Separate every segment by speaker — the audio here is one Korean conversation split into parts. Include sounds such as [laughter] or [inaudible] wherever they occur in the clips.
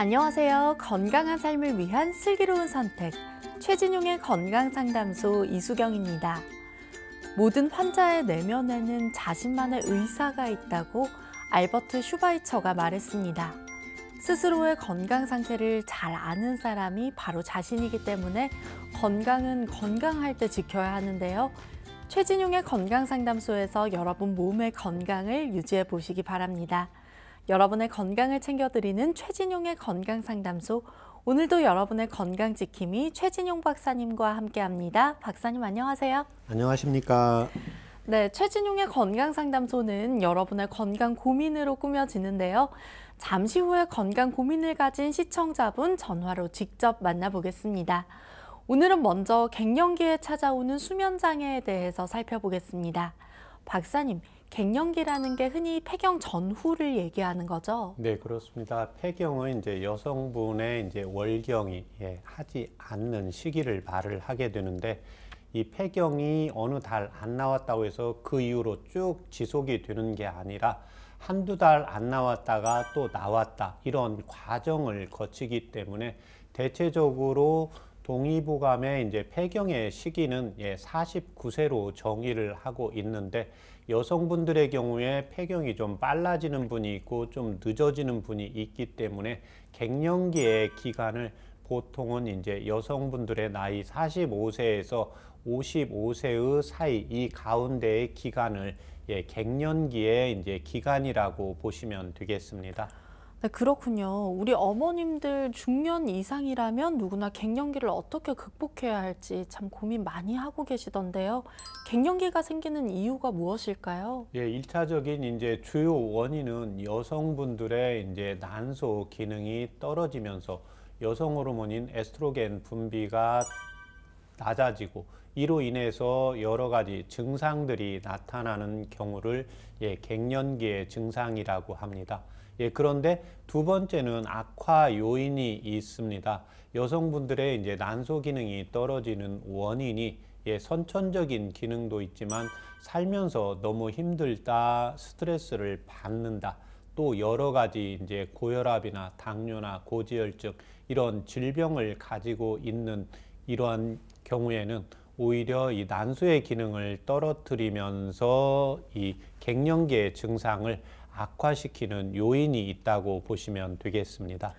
Speaker 1: 안녕하세요. 건강한 삶을 위한 슬기로운 선택. 최진용의 건강상담소 이수경입니다. 모든 환자의 내면에는 자신만의 의사가 있다고 알버트 슈바이처가 말했습니다. 스스로의 건강 상태를 잘 아는 사람이 바로 자신이기 때문에 건강은 건강할 때 지켜야 하는데요. 최진용의 건강상담소에서 여러분 몸의 건강을 유지해 보시기 바랍니다. 여러분의 건강을 챙겨드리는 최진용의 건강상담소 오늘도 여러분의 건강지킴이 최진용 박사님과 함께합니다. 박사님 안녕하세요.
Speaker 2: 안녕하십니까.
Speaker 1: 네, 최진용의 건강상담소는 여러분의 건강 고민으로 꾸며지는데요. 잠시 후에 건강 고민을 가진 시청자분 전화로 직접 만나보겠습니다. 오늘은 먼저 갱년기에 찾아오는 수면장애에 대해서 살펴보겠습니다. 박사님, 갱년기라는 게 흔히 폐경 전후를 얘기하는 거죠.
Speaker 2: 네, 그렇습니다. 폐경은 이제 여성분의 이제 월경이 예, 하지 않는 시기를 말을 하게 되는데 이 폐경이 어느 달 안 나왔다고 해서 그 이후로 쭉 지속이 되는 게 아니라 한두 달 안 나왔다가 또 나왔다 이런 과정을 거치기 때문에 대체적으로 동의보감의 이제 폐경의 시기는 예, 49세로 정의를 하고 있는데 여성분들의 경우에 폐경이 좀 빨라지는 분이 있고 좀 늦어지는 분이 있기 때문에 갱년기의 기간을 보통은 이제 여성분들의 나이 45세에서 55세의 사이 이 가운데의 기간을 예, 갱년기의 이제 기간이라고 보시면 되겠습니다.
Speaker 1: 네, 그렇군요. 우리 어머님들 중년 이상이라면 누구나 갱년기를 어떻게 극복해야 할지 참 고민 많이 하고 계시던데요. 갱년기가 생기는 이유가 무엇일까요?
Speaker 2: 예, 일차적인 이제 주요 원인은 여성분들의 이제 난소 기능이 떨어지면서 여성 호르몬인 에스트로겐 분비가 낮아지고 이로 인해서 여러 가지 증상들이 나타나는 경우를 예, 갱년기의 증상이라고 합니다. 예, 그런데 두 번째는 악화 요인이 있습니다. 여성분들의 이제 난소 기능이 떨어지는 원인이 예, 선천적인 기능도 있지만 살면서 너무 힘들다, 스트레스를 받는다, 또 여러 가지 이제 고혈압이나 당뇨나 고지혈증 이런 질병을 가지고 있는 이러한 경우에는 오히려 이 난소의 기능을 떨어뜨리면서 이 갱년기의 증상을 악화시키는 요인이 있다고 보시면 되겠습니다.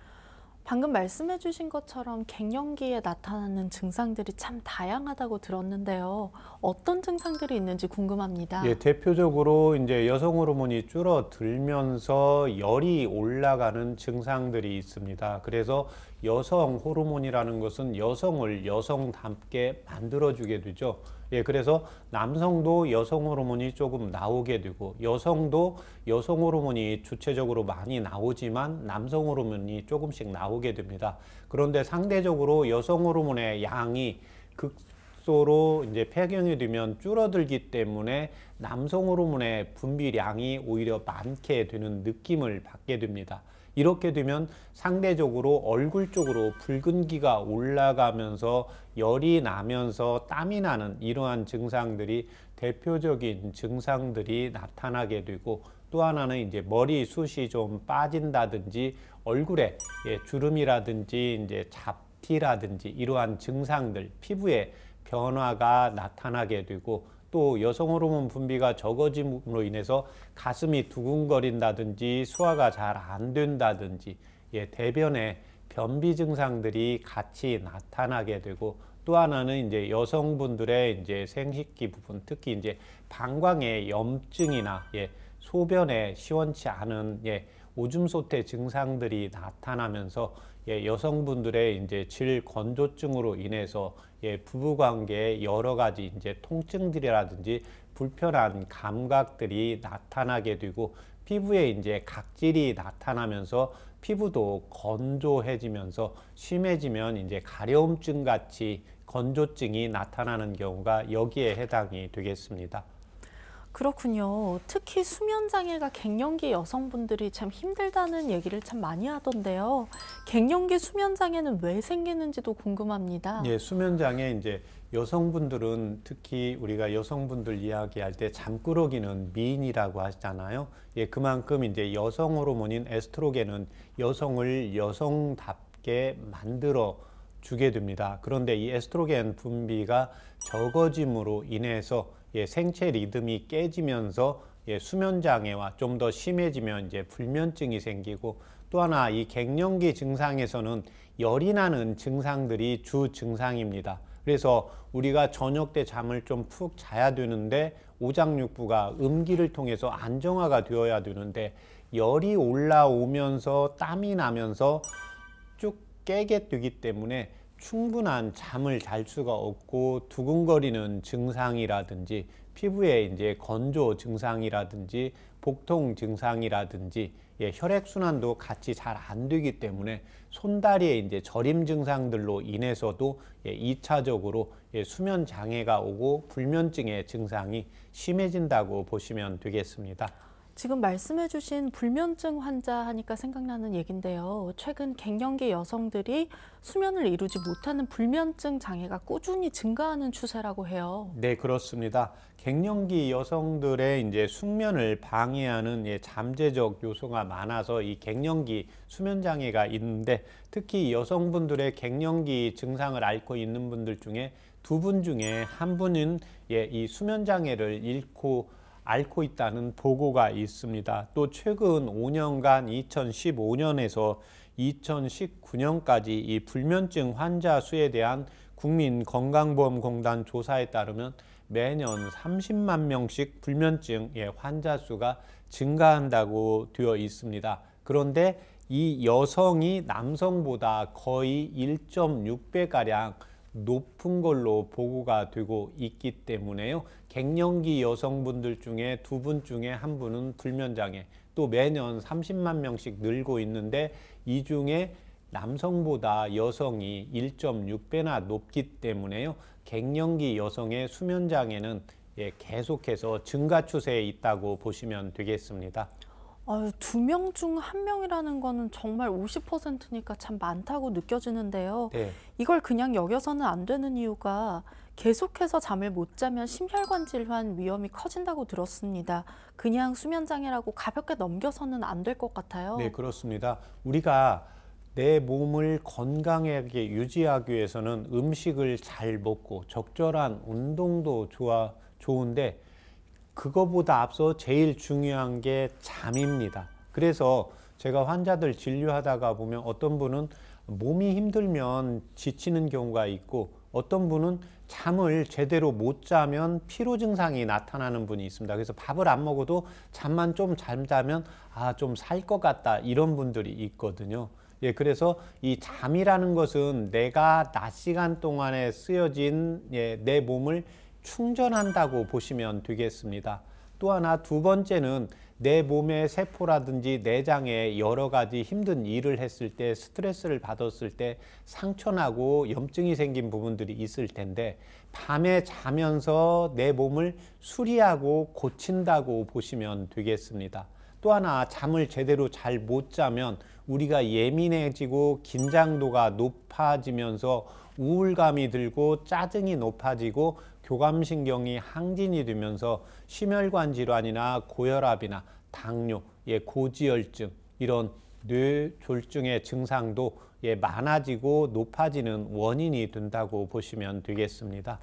Speaker 1: 방금 말씀해 주신 것처럼 갱년기에 나타나는 증상들이 참 다양하다고 들었는데요. 어떤 증상들이 있는지 궁금합니다. 예,
Speaker 2: 대표적으로 이제 여성 호르몬이 줄어들면서 열이 올라가는 증상들이 있습니다. 그래서 여성 호르몬이라는 것은 여성을 여성답게 만들어 주게 되죠. 예, 그래서 남성도 여성 호르몬이 조금 나오게 되고 여성도 여성 호르몬이 주체적으로 많이 나오지만 남성 호르몬이 조금씩 나오게 됩니다. 그런데 상대적으로 여성 호르몬의 양이 극소로 이제 폐경이 되면 줄어들기 때문에 남성 호르몬의 분비량이 오히려 많게 되는 느낌을 받게 됩니다. 이렇게 되면 상대적으로 얼굴 쪽으로 붉은기가 올라가면서 열이 나면서 땀이 나는 이러한 증상들이 대표적인 증상들이 나타나게 되고 또 하나는 이제 머리숱이 좀 빠진다든지 얼굴에 예, 주름이라든지 이제 잡티라든지 이러한 증상들 피부에 변화가 나타나게 되고 또 여성 호르몬 분비가 적어짐으로 인해서 가슴이 두근거린다든지 소화가 잘 안 된다든지 예, 대변에 변비 증상들이 같이 나타나게 되고 또 하나는 이제 여성분들의 이제 생식기 부분 특히 이제 방광의 염증이나 예, 소변에 시원치 않은 예, 오줌 소태 증상들이 나타나면서 예, 여성분들의 이제 질 건조증으로 인해서 예, 부부관계의 여러 가지 이제 통증들이라든지 불편한 감각들이 나타나게 되고 피부에 이제 각질이 나타나면서 피부도 건조해지면서 심해지면 이제 가려움증 같이 건조증이 나타나는 경우가 여기에 해당이 되겠습니다.
Speaker 1: 그렇군요. 특히 수면 장애가 갱년기 여성분들이 참 힘들다는 얘기를 참 많이 하던데요. 갱년기 수면 장애는 왜 생기는지도 궁금합니다. 예,
Speaker 2: 수면 장애 이제 여성분들은 특히 우리가 여성분들 이야기할 때 잠꾸러기는 미인이라고 하잖아요. 예, 그만큼 이제 여성 호르몬인 에스트로겐은 여성을 여성답게 만들어 주게 됩니다. 그런데 이 에스트로겐 분비가 적어짐으로 인해서 예, 생체 리듬이 깨지면서 예, 수면 장애와 좀 더 심해지면 이제 불면증이 생기고 또 하나 이 갱년기 증상에서는 열이 나는 증상들이 주 증상입니다. 그래서 우리가 저녁 때 잠을 좀 푹 자야 되는데 오장육부가 음기를 통해서 안정화가 되어야 되는데 열이 올라오면서 땀이 나면서 쭉 깨게 되기 때문에 충분한 잠을 잘 수가 없고 두근거리는 증상이라든지 피부에 이제 건조 증상이라든지 복통 증상이라든지 예, 혈액 순환도 같이 잘 안 되기 때문에 손다리에 이제 저림 증상들로 인해서도 예, 2차적으로 예, 수면 장애가 오고 불면증의 증상이 심해진다고 보시면 되겠습니다.
Speaker 1: 지금 말씀해주신 불면증 환자 하니까 생각나는 얘긴데요. 최근 갱년기 여성들이 수면을 이루지 못하는 불면증 장애가 꾸준히 증가하는 추세라고 해요.
Speaker 2: 네, 그렇습니다. 갱년기 여성들의 이제 숙면을 방해하는 예, 잠재적 요소가 많아서 이 갱년기 수면 장애가 있는데 특히 여성분들의 갱년기 증상을 앓고 있는 분들 중에 두 분 중에 한 분은 예, 이 수면 장애를 잃고 앓고 있다는 보고가 있습니다. 또 최근 5년간 2015년에서 2019년까지 이 불면증 환자 수에 대한 국민건강보험공단 조사에 따르면 매년 30만 명씩 불면증의 환자 수가 증가한다고 되어 있습니다. 그런데 이 여성이 남성보다 거의 1.6배가량 높은 걸로 보고가 되고 있기 때문에요. 갱년기 여성분들 중에 두 분 중에 한 분은 불면장애 또 매년 30만 명씩 늘고 있는데 이 중에 남성보다 여성이 1.6배나 높기 때문에요. 갱년기 여성의 수면 장애는 예, 계속해서 증가 추세에 있다고 보시면 되겠습니다.
Speaker 1: 두 명 중 한 명이라는 거는 정말 50%니까 참 많다고 느껴지는데요. 네. 이걸 그냥 여겨서는 안 되는 이유가 계속해서 잠을 못 자면 심혈관 질환 위험이 커진다고 들었습니다. 그냥 수면 장애라고 가볍게 넘겨서는 안 될 것 같아요. 네,
Speaker 2: 그렇습니다. 우리가 내 몸을 건강하게 유지하기 위해서는 음식을 잘 먹고 적절한 운동도 좋아 좋은데 그거보다 앞서 제일 중요한 게 잠입니다. 그래서 제가 환자들 진료하다가 보면 어떤 분은 몸이 힘들면 지치는 경우가 있고 어떤 분은 잠을 제대로 못 자면 피로 증상이 나타나는 분이 있습니다. 그래서 밥을 안 먹어도 잠만 좀 잠자면 아좀 살 것 같다 이런 분들이 있거든요. 예, 그래서 이 잠이라는 것은 내가 낮 시간 동안에 쓰여진 예, 내 몸을 충전한다고 보시면 되겠습니다. 또 하나 두 번째는 내 몸의 세포라든지 내장에 여러 가지 힘든 일을 했을 때 스트레스를 받았을 때 상처나고 염증이 생긴 부분들이 있을 텐데 밤에 자면서 내 몸을 수리하고 고친다고 보시면 되겠습니다. 또 하나 잠을 제대로 잘 못 자면 우리가 예민해지고 긴장도가 높아지면서 우울감이 들고 짜증이 높아지고 교감신경이 항진이 되면서 심혈관 질환이나 고혈압이나 당뇨, 예, 고지혈증 이런 뇌졸중의 증상도 예, 많아지고 높아지는 원인이 된다고 보시면 되겠습니다.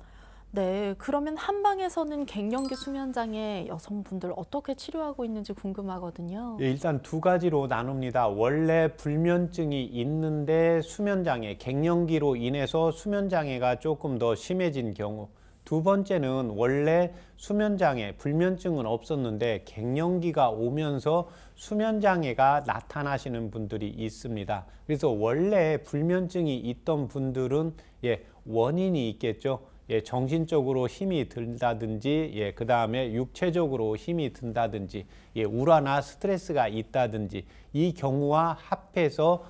Speaker 1: 네, 그러면 한방에서는 갱년기 수면장애 여성분들 어떻게 치료하고 있는지 궁금하거든요.
Speaker 2: 예, 일단 두 가지로 나눕니다. 원래 불면증이 있는데 수면장애, 갱년기로 인해서 수면장애가 조금 더 심해진 경우 두 번째는 원래 수면장애, 불면증은 없었는데 갱년기가 오면서 수면장애가 나타나시는 분들이 있습니다. 그래서 원래 불면증이 있던 분들은 예, 원인이 있겠죠. 예, 정신적으로 힘이 든다든지, 예, 그 다음에 육체적으로 힘이 든다든지, 예, 우라나 스트레스가 있다든지, 이 경우와 합해서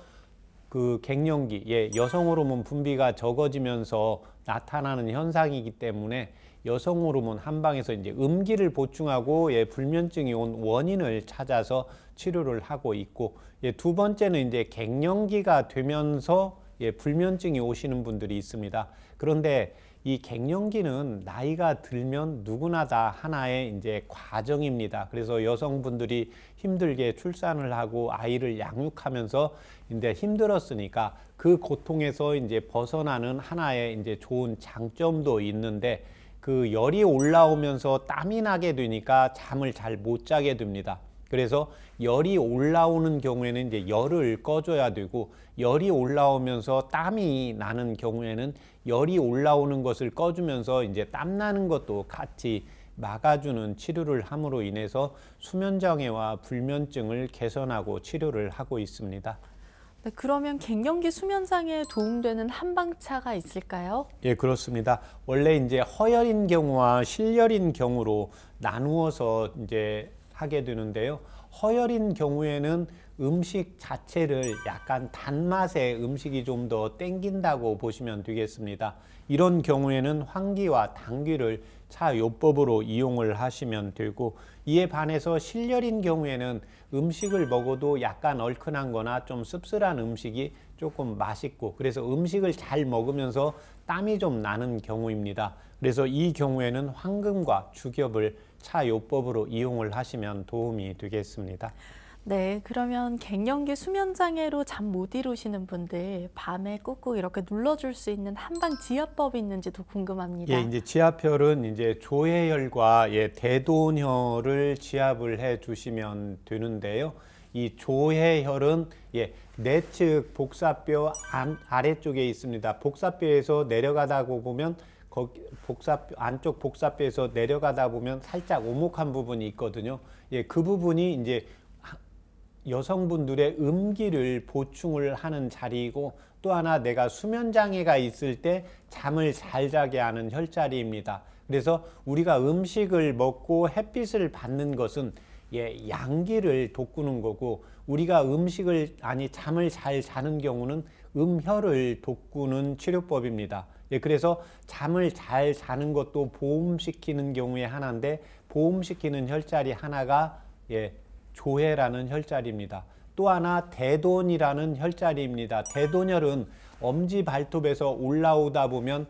Speaker 2: 그 갱년기, 예, 여성 호르몬 분비가 적어지면서 나타나는 현상이기 때문에 여성 호르몬 한방에서 이제 음기를 보충하고 예, 불면증이 온 원인을 찾아서 치료를 하고 있고 예, 두 번째는 이제 갱년기가 되면서 예, 불면증이 오시는 분들이 있습니다. 그런데 이 갱년기는 나이가 들면 누구나 다 하나의 이제 과정입니다. 그래서 여성분들이 힘들게 출산을 하고 아이를 양육하면서 이제 힘들었으니까 그 고통에서 이제 벗어나는 하나의 이제 좋은 장점도 있는데 그 열이 올라오면서 땀이 나게 되니까 잠을 잘 못 자게 됩니다. 그래서 열이 올라오는 경우에는 이제 열을 꺼줘야 되고 열이 올라오면서 땀이 나는 경우에는 열이 올라오는 것을 꺼주면서 이제 땀 나는 것도 같이 막아주는 치료를 함으로 인해서 수면 장애와 불면증을 개선하고 치료를 하고 있습니다.
Speaker 1: 네, 그러면 갱년기 수면 장애에 도움되는 한방차가 있을까요?
Speaker 2: 예, 그렇습니다. 원래 이제 허혈인 경우와 실혈인 경우로 나누어서 이제 하게 되는데요. 허혈인 경우에는 음식 자체를 약간 단맛의 음식이 좀 더 땡긴다고 보시면 되겠습니다. 이런 경우에는 환기와 당귀를 차요법으로 이용을 하시면 되고 이에 반해서 실열인 경우에는 음식을 먹어도 약간 얼큰한 거나 좀 씁쓸한 음식이 조금 맛있고 그래서 음식을 잘 먹으면서 땀이 좀 나는 경우입니다. 그래서 이 경우에는 황금과 주겹을 차요법으로 이용을 하시면 도움이 되겠습니다.
Speaker 1: 네, 그러면 갱년기 수면 장애로 잠 못 이루시는 분들 밤에 꾹꾹 이렇게 눌러줄 수 있는 한방 지압법이 있는지도 궁금합니다. 예,
Speaker 2: 이제 지압혈은 이제 조해혈과 예, 대동혈을 지압을 해 주시면 되는데요. 이 조해혈은 예, 내측 복사뼈 안, 아래쪽에 있습니다. 복사뼈에서 내려가다고 보면 거기 복사 안쪽 복사뼈에서 내려가다 보면 살짝 오목한 부분이 있거든요. 예, 그 부분이 이제 여성분들의 음기를 보충을 하는 자리이고 또 하나 내가 수면장애가 있을 때 잠을 잘 자게 하는 혈자리입니다. 그래서 우리가 음식을 먹고 햇빛을 받는 것은 예, 양기를 돋구는 거고 우리가 음식을 아니 잠을 잘 자는 경우는 음혈을 돋구는 치료법입니다. 예, 그래서 잠을 잘 자는 것도 보험시키는 경우의 하나인데 보험시키는 혈자리 하나가 예, 조회라는 혈자리입니다. 또 하나 대돈이라는 혈자리입니다. 대돈혈은 엄지 발톱에서 올라오다 보면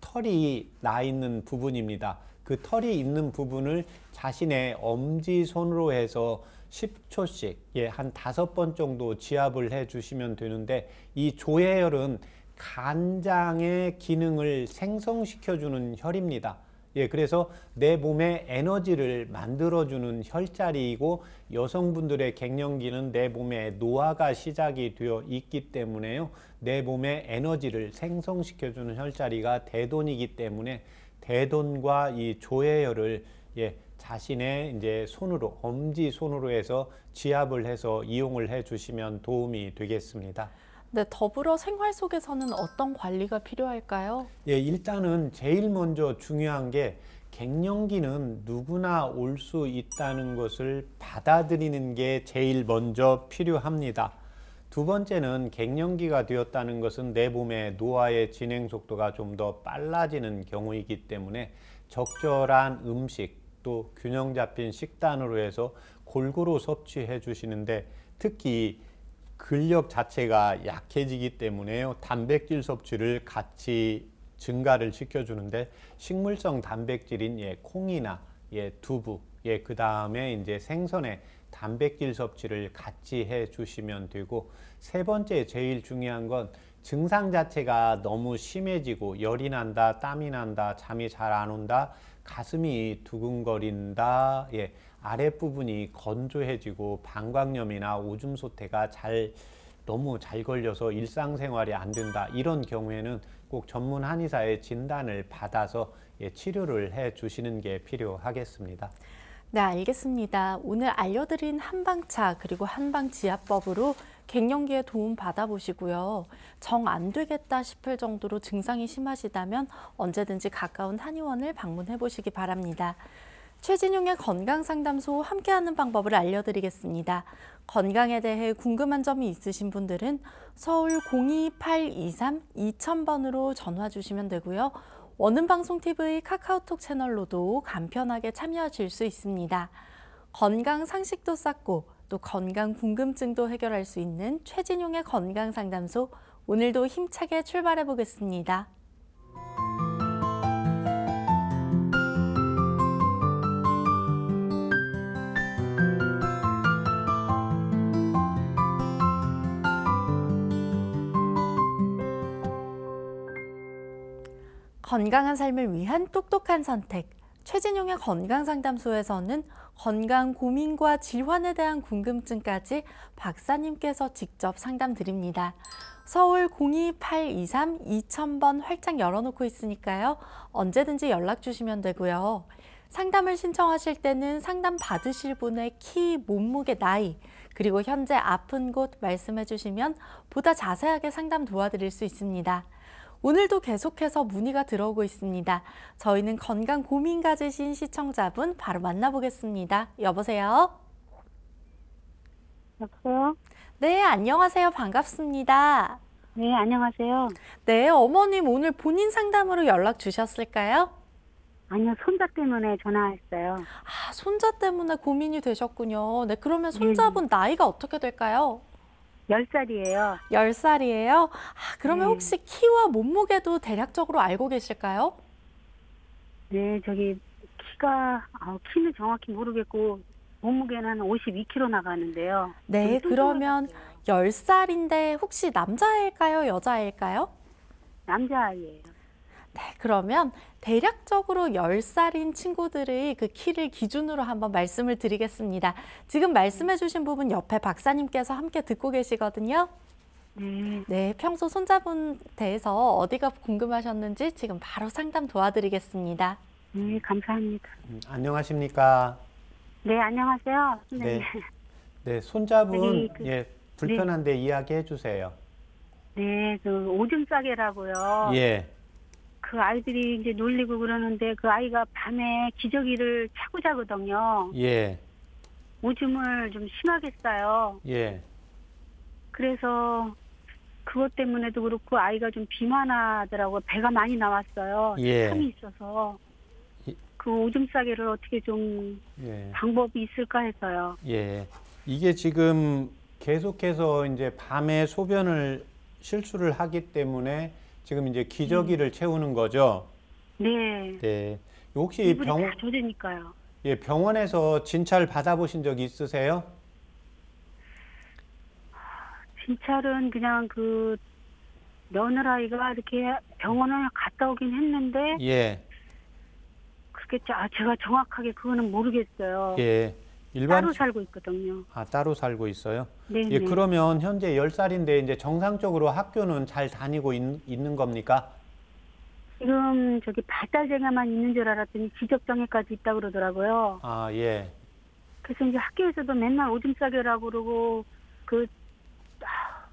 Speaker 2: 털이 나 있는 부분입니다. 그 털이 있는 부분을 자신의 엄지손으로 해서 10초씩 예, 한 다섯 번 정도 지압을 해 주시면 되는데 이 조해혈은 간장의 기능을 생성시켜 주는 혈입니다. 예, 그래서 내 몸에 에너지를 만들어주는 혈자리이고 여성분들의 갱년기는 내 몸에 노화가 시작이 되어 있기 때문에요. 내 몸에 에너지를 생성시켜주는 혈자리가 대돈이기 때문에 대돈과 이 조해혈을 예, 자신의 이제 손으로 엄지 손으로 해서 지압을 해서 이용을 해 주시면 도움이 되겠습니다.
Speaker 1: 네, 더불어 생활 속에서는 어떤 관리가 필요할까요?
Speaker 2: 예, 일단은 제일 먼저 중요한 게 갱년기는 누구나 올 수 있다는 것을 받아들이는 게 제일 먼저 필요합니다. 두 번째는 갱년기가 되었다는 것은 내 몸의 노화의 진행 속도가 좀 더 빨라지는 경우이기 때문에 적절한 음식 또 균형 잡힌 식단으로 해서 골고루 섭취해 주시는데 특히 근력 자체가 약해지기 때문에요. 단백질 섭취를 같이 증가를 시켜주는데 식물성 단백질인 예, 콩이나 예, 두부, 예, 그 다음에 이제 생선에 단백질 섭취를 같이 해 주시면 되고 세 번째 제일 중요한 건 증상 자체가 너무 심해지고 열이 난다, 땀이 난다, 잠이 잘 안 온다, 가슴이 두근거린다, 예, 아랫부분이 건조해지고 방광염이나 오줌 소태가 잘 너무 잘 걸려서 일상생활이 안 된다 이런 경우에는 꼭 전문 한의사의 진단을 받아서 예, 치료를 해 주시는 게 필요하겠습니다.
Speaker 1: 네, 알겠습니다. 오늘 알려드린 한방차 그리고 한방지압법으로 갱년기에 도움 받아보시고요. 정 안 되겠다 싶을 정도로 증상이 심하시다면 언제든지 가까운 한의원을 방문해 보시기 바랍니다. 최진용의 건강상담소 함께하는 방법을 알려드리겠습니다. 건강에 대해 궁금한 점이 있으신 분들은 서울 02823-2000번으로 전화 주시면 되고요. 원음방송TV 카카오톡 채널로도 간편하게 참여하실 수 있습니다. 건강 상식도 쌓고 또 건강 궁금증도 해결할 수 있는 최진용의 건강상담소 오늘도 힘차게 출발해 보겠습니다. 건강한 삶을 위한 똑똑한 선택. 최진용의 건강상담소에서는 건강 고민과 질환에 대한 궁금증까지 박사님께서 직접 상담드립니다. 서울 02823-2000번 활짝 열어놓고 있으니까요. 언제든지 연락 주시면 되고요. 상담을 신청하실 때는 상담 받으실 분의 키, 몸무게, 나이, 그리고 현재 아픈 곳 말씀해 주시면 보다 자세하게 상담 도와드릴 수 있습니다. 오늘도 계속해서 문의가 들어오고 있습니다. 저희는 건강 고민 가지신 시청자분 바로 만나보겠습니다. 여보세요? 여보세요? 네, 안녕하세요. 반갑습니다. 네, 안녕하세요. 네, 어머님 오늘 본인 상담으로 연락 주셨을까요? 아니요, 손자 때문에 전화했어요. 아, 손자 때문에 고민이 되셨군요. 네, 그러면 네. 손자분 네. 나이가 어떻게 될까요? 10살이에요. 10살이에요? 아, 그러면 네. 혹시 키와 몸무게도 대략적으로 알고 계실까요? 네, 저기 키가 아, 키는 정확히 모르겠고
Speaker 3: 몸무게는 한 52kg 나가는데요. 네, 그러면
Speaker 1: 10살인데 혹시 남자일까요? 여자일까요? 남자아이예요. 네, 그러면 대략적으로 10살인 친구들의 그 키를 기준으로 한번 말씀을 드리겠습니다. 지금 말씀해 주신 부분 옆에 박사님께서 함께 듣고 계시거든요. 음. 네. 평소 손자분 대해서 어디가 궁금하셨는지 지금 바로 상담 도와드리겠습니다. 네, 감사합니다.
Speaker 2: 음, 안녕하십니까?
Speaker 1: 네, 안녕하세요. 네. 네,
Speaker 2: 네 손자분 네, 그, 예, 불편한데 네. 이야기해 주세요.
Speaker 3: 네, 그 오줌 싸개라고요. 예. 그 아이들이 이제 놀리고 그러는데 그 아이가 밤에 기저귀를 차고 자거든요. 예. 오줌을 좀 심하게 싸요. 예. 그래서 그것 때문에도 그렇고 아이가 좀 비만하더라고요. 배가 많이 나왔어요. 예. 참이 있어서. 예. 그 오줌 싸개를 어떻게 좀 예. 방법이 있을까 해서요.
Speaker 2: 예. 이게 지금 계속해서 이제 밤에 소변을 실수를 하기 때문에 지금 이제 기저귀를 음. 채우는 거죠.
Speaker 3: 네.
Speaker 2: 네. 혹시 병
Speaker 3: 저되니까요.
Speaker 2: 예, 병원에서 진찰 받아보신 적 있으세요?
Speaker 3: 진찰은 그냥 그 며느라이가 이렇게 병원을 갔다 오긴 했는데 예. 그게 아 제가 정확하게 그거는 모르겠어요. 예. 일반... 따로 살고 있거든요.
Speaker 2: 아, 따로 살고 있어요? 네. 예, 네. 그러면 현재 열살인데 이제 정상적으로 학교는 잘 다니고 있, 는 겁니까?
Speaker 3: 지금 저기 발달장애만 있는 줄 알았더니 지적장애까지 있다 그러더라고요.
Speaker 2: 아, 예.
Speaker 3: 그래서 이제 학교에서도 맨날 오줌 싸개라고 그러고 그 아,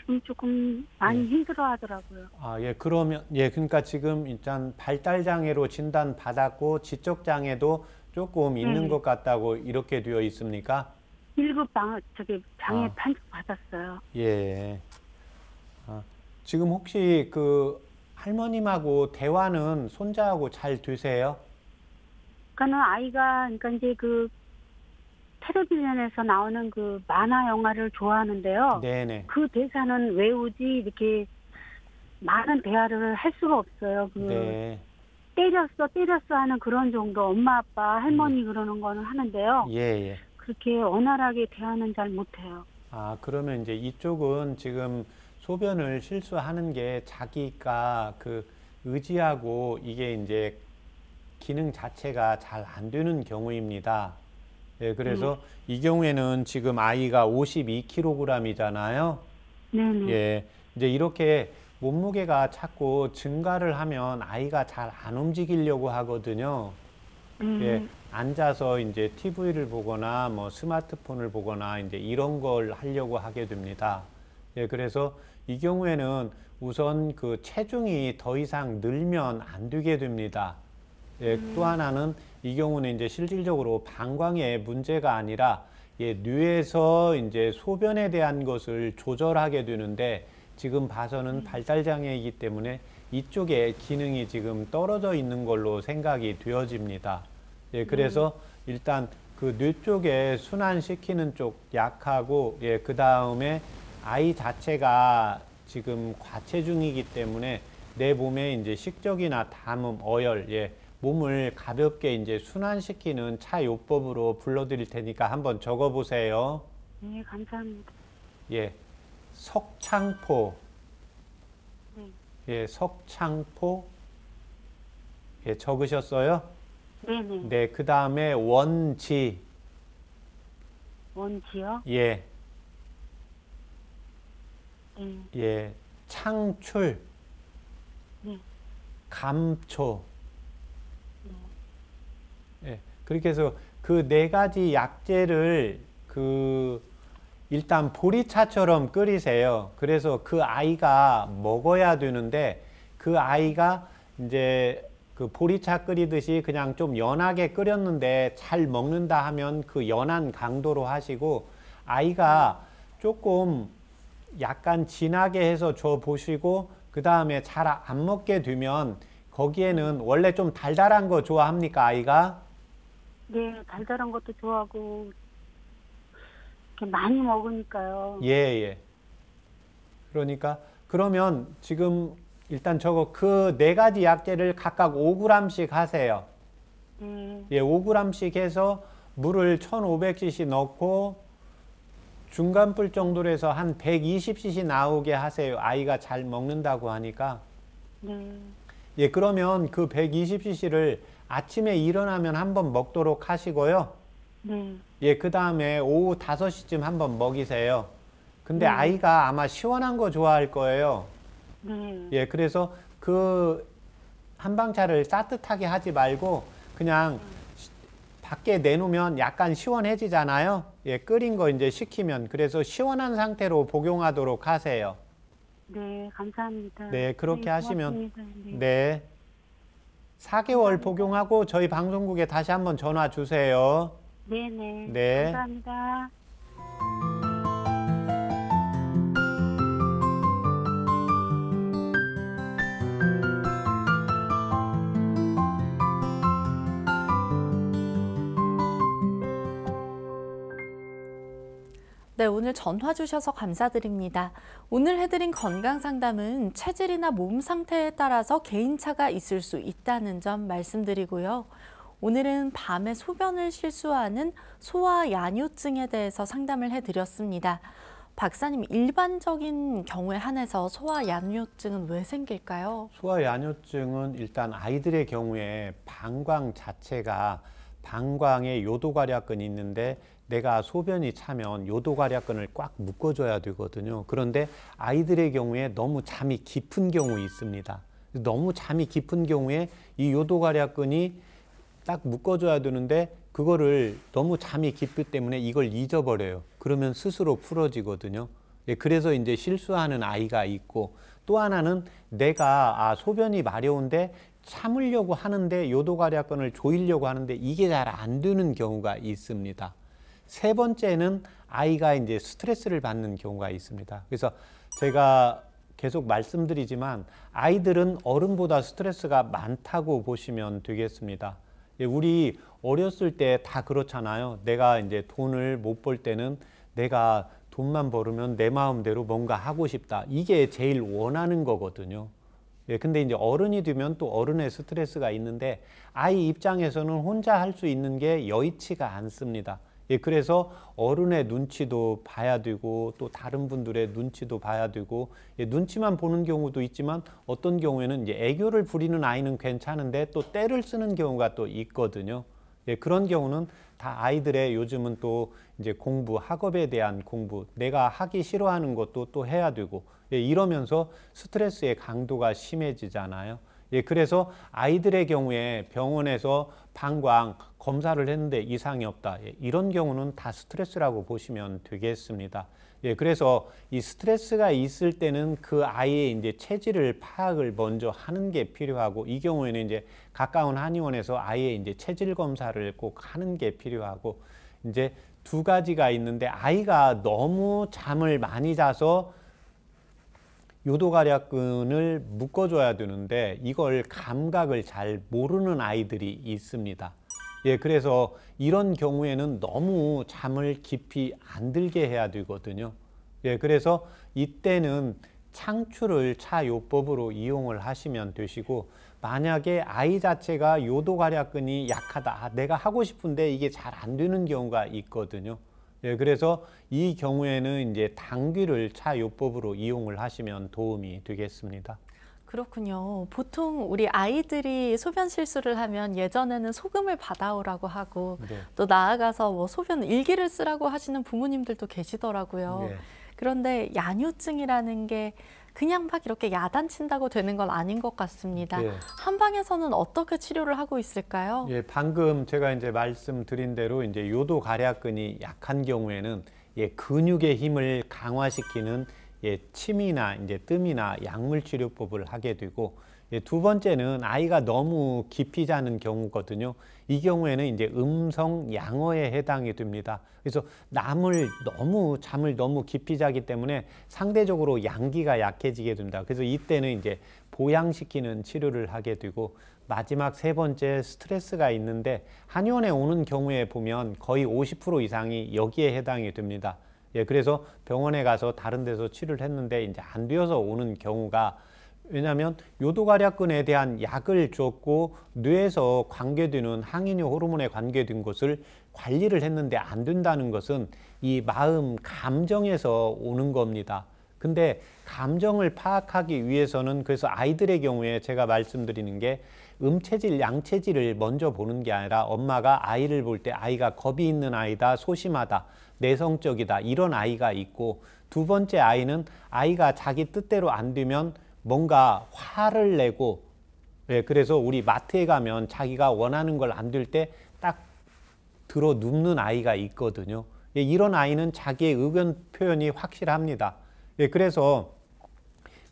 Speaker 3: 지금 조금 많이 예. 힘들어 하더라고요.
Speaker 2: 아, 예. 그러면 예, 그러니까 지금 일단 발달 장애로 진단 받았고 지적 장애도 조금 있는 네. 것 같다고 이렇게 되어 있습니까?
Speaker 3: 1급 방 저기 장애 아. 판정 받았어요.
Speaker 2: 예. 아, 지금 혹시 그 할머님하고 대화는 손자하고 잘 되세요?
Speaker 3: 그러니까는 아이가 그러니까 이제 그 텔레비전에서 나오는 그 만화 영화를 좋아하는데요.
Speaker 2: 네네. 그
Speaker 3: 대사는 외우지 이렇게 많은 대화를 할 수가 없어요. 그 네. 때렸어 때렸어 하는 그런 정도 엄마 아빠 할머니 음. 그러는 거는 하는데요. 예, 예. 그렇게 원활하게 대화는 잘 못해요.
Speaker 2: 아 그러면 이제 이쪽은 지금 소변을 실수하는 게 자기가 그 의지하고 이게 이제 기능 자체가 잘 안 되는 경우입니다. 예, 그래서 네. 이 경우에는 지금 아이가 52kg이잖아요. 네. 예, 이제 이렇게 몸무게가 자꾸 증가를 하면 아이가 잘 안 움직이려고 하거든요. 음. 예, 앉아서 이제 TV를 보거나 뭐 스마트폰을 보거나 이제 이런 걸 하려고 하게 됩니다. 예, 그래서 이 경우에는 우선 그 체중이 더 이상 늘면 안 되게 됩니다. 예, 음. 또 하나는 이 경우는 이제 실질적으로 방광의 문제가 아니라 예, 뇌에서 이제 소변에 대한 것을 조절하게 되는데 지금 봐서는 음. 발달장애이기 때문에 이쪽에 기능이 지금 떨어져 있는 걸로 생각이 되어집니다. 예, 그래서 음. 일단 그 뇌 쪽에 순환시키는 쪽 약하고 예, 그 다음에 아이 자체가 지금 과체중이기 때문에 내 몸에 이제 식적이나 담음, 어열, 예, 몸을 가볍게 이제 순환시키는 차요법으로 불러드릴 테니까 한번 적어보세요.
Speaker 3: 네, 감사합니다.
Speaker 2: 예, 석창포. 예, 석창포. 예, 적으셨어요? 네, 네. 네, 그 다음에 원지.
Speaker 3: 원지요? 예. 네.
Speaker 2: 예, 창출. 네. 감초. 네. 예, 그렇게 해서 그 네 가지 약재를 그 일단 보리차처럼 끓이세요. 그래서 그 아이가 먹어야 되는데 그 아이가 이제 그 보리차 끓이듯이 그냥 좀 연하게 끓였는데 잘 먹는다 하면 그 연한 강도로 하시고 아이가 조금 약간 진하게 해서 줘 보시고 그 다음에 잘 안 먹게 되면 거기에는 원래 좀 달달한 거 좋아합니까 아이가?
Speaker 3: 네 달달한 것도 좋아하고 이렇게 많이 먹으니까요. 예,
Speaker 2: 예. 그러니까 그러면 지금 일단 저거 그 네 가지 약재를 각각 5g씩 하세요. 음. 예, 5g씩 해서 물을 1,500cc 넣고 중간 불 정도로 해서 한 120cc 나오게 하세요. 아이가 잘 먹는다고 하니까. 음. 예, 그러면 그 120cc를 아침에 일어나면 한번 먹도록 하시고요. 네. 예, 그 다음에 오후 5시쯤 한번 먹이세요. 근데 네. 아이가 아마 시원한 거 좋아할 거예요. 네. 예, 그래서 그 한방차를 따뜻하게 하지 말고 그냥 네. 밖에 내놓으면 약간 시원해지잖아요. 예, 끓인 거 이제 식히면 그래서 시원한 상태로 복용하도록 하세요.
Speaker 3: 네, 감사합니다. 네, 그렇게 네, 하시면 네.
Speaker 2: 네. 4개월 감사합니다. 복용하고 저희 방송국에 다시 한번 전화 주세요.
Speaker 3: 네네. 네. 감사합니다.
Speaker 1: 네, 오늘 전화 주셔서 감사드립니다. 오늘 해드린 건강 상담은 체질이나 몸 상태에 따라서 개인차가 있을 수 있다는 점 말씀드리고요. 오늘은 밤에 소변을 실수하는 소화 야뇨증에 대해서 상담을 해드렸습니다. 박사님, 일반적인 경우에 한해서 소화 야뇨증은 왜 생길까요?
Speaker 2: 소아 야뇨증은 일단 아이들의 경우에 방광 자체가 방광에 요도가략근이 있는데 내가 소변이 차면 요도가략근을 꽉 묶어줘야 되거든요. 그런데 아이들의 경우에 너무 잠이 깊은 경우 있습니다. 너무 잠이 깊은 경우에 이 요도가략근이 딱 묶어줘야 되는데 그거를 너무 잠이 깊기 때문에 이걸 잊어버려요. 그러면 스스로 풀어지거든요. 예, 그래서 이제 실수하는 아이가 있고 또 하나는 내가 아, 소변이 마려운데 참으려고 하는데 요도가리아건을 조이려고 하는데 이게 잘 안 되는 경우가 있습니다. 세 번째는 아이가 이제 스트레스를 받는 경우가 있습니다. 그래서 제가 계속 말씀드리지만 아이들은 어른보다 스트레스가 많다고 보시면 되겠습니다. 예, 우리 어렸을 때 다 그렇잖아요. 내가 이제 돈을 못 벌 때는 내가 돈만 벌으면 내 마음대로 뭔가 하고 싶다. 이게 제일 원하는 거거든요. 예, 근데 이제 어른이 되면 또 어른의 스트레스가 있는데 아이 입장에서는 혼자 할 수 있는 게 여의치가 않습니다. 예, 그래서 어른의 눈치도 봐야 되고 또 다른 분들의 눈치도 봐야 되고 예, 눈치만 보는 경우도 있지만 어떤 경우에는 이제 애교를 부리는 아이는 괜찮은데 또 때를 쓰는 경우가 또 있거든요. 예, 그런 경우는 다 아이들의 요즘은 또 이제 공부, 학업에 대한 공부, 내가 하기 싫어하는 것도 또 해야 되고 예, 이러면서 스트레스의 강도가 심해지잖아요. 예, 그래서 아이들의 경우에 병원에서 방광, 검사를 했는데 이상이 없다. 예, 이런 경우는 다 스트레스라고 보시면 되겠습니다. 예, 그래서 이 스트레스가 있을 때는 그 아이의 이제 체질을 파악을 먼저 하는 게 필요하고 이 경우에는 이제 가까운 한의원에서 아이의 이제 체질 검사를 꼭 하는 게 필요하고 이제 두 가지가 있는데 아이가 너무 잠을 많이 자서 요도가략근을 묶어줘야 되는데 이걸 감각을 잘 모르는 아이들이 있습니다. 예, 그래서 이런 경우에는 너무 잠을 깊이 안 들게 해야 되거든요. 예, 그래서 이때는 창출을 차요법으로 이용을 하시면 되시고 만약에 아이 자체가 요도가략근이 약하다. 아, 내가 하고 싶은데 이게 잘 안 되는 경우가 있거든요. 예, 그래서 이 경우에는 이제 당귀를 차요법으로 이용을 하시면 도움이 되겠습니다.
Speaker 1: 그렇군요. 보통 우리 아이들이 소변 실수를 하면 예전에는 소금을 받아오라고 하고 네. 또 나아가서 뭐 소변 일기를 쓰라고 하시는 부모님들도 계시더라고요. 네. 그런데 야뇨증이라는 게 그냥 막 이렇게 야단친다고 되는 건 아닌 것 같습니다. 예. 네. 한방에서는 어떻게 치료를 하고 있을까요?
Speaker 2: 예, 방금 제가 이제 말씀드린 대로 이제 요도 가략근이 약한 경우에는 예, 근육의 힘을 강화시키는 예, 침이나 이제 뜸이나 약물 치료법을 하게 되고 예, 두 번째는 아이가 너무 깊이 자는 경우거든요. 이 경우에는 이제 음성 양어에 해당이 됩니다. 그래서 남을 너무 잠을 너무 깊이 자기 때문에 상대적으로 양기가 약해지게 됩니다. 그래서 이때는 이제 보양시키는 치료를 하게 되고 마지막 세 번째 스트레스가 있는데 한의원에 오는 경우에 보면 거의 50% 이상이 여기에 해당이 됩니다. 예, 그래서 병원에 가서 다른 데서 치료를 했는데 이제 안 되어서 오는 경우가 왜냐하면 요도가략근에 대한 약을 줬고 뇌에서 관계되는 항인뇨 호르몬에 관계된 것을 관리를 했는데 안 된다는 것은 이 마음 감정에서 오는 겁니다. 근데 감정을 파악하기 위해서는 그래서 아이들의 경우에 제가 말씀드리는 게 음체질, 양체질을 먼저 보는 게 아니라 엄마가 아이를 볼 때 아이가 겁이 있는 아이다, 소심하다, 내성적이다 이런 아이가 있고 두 번째 아이는 아이가 자기 뜻대로 안 되면 뭔가 화를 내고 예, 그래서 우리 마트에 가면 자기가 원하는 걸 안 될 때 딱 들어 눕는 아이가 있거든요. 예, 이런 아이는 자기의 의견 표현이 확실합니다. 예, 그래서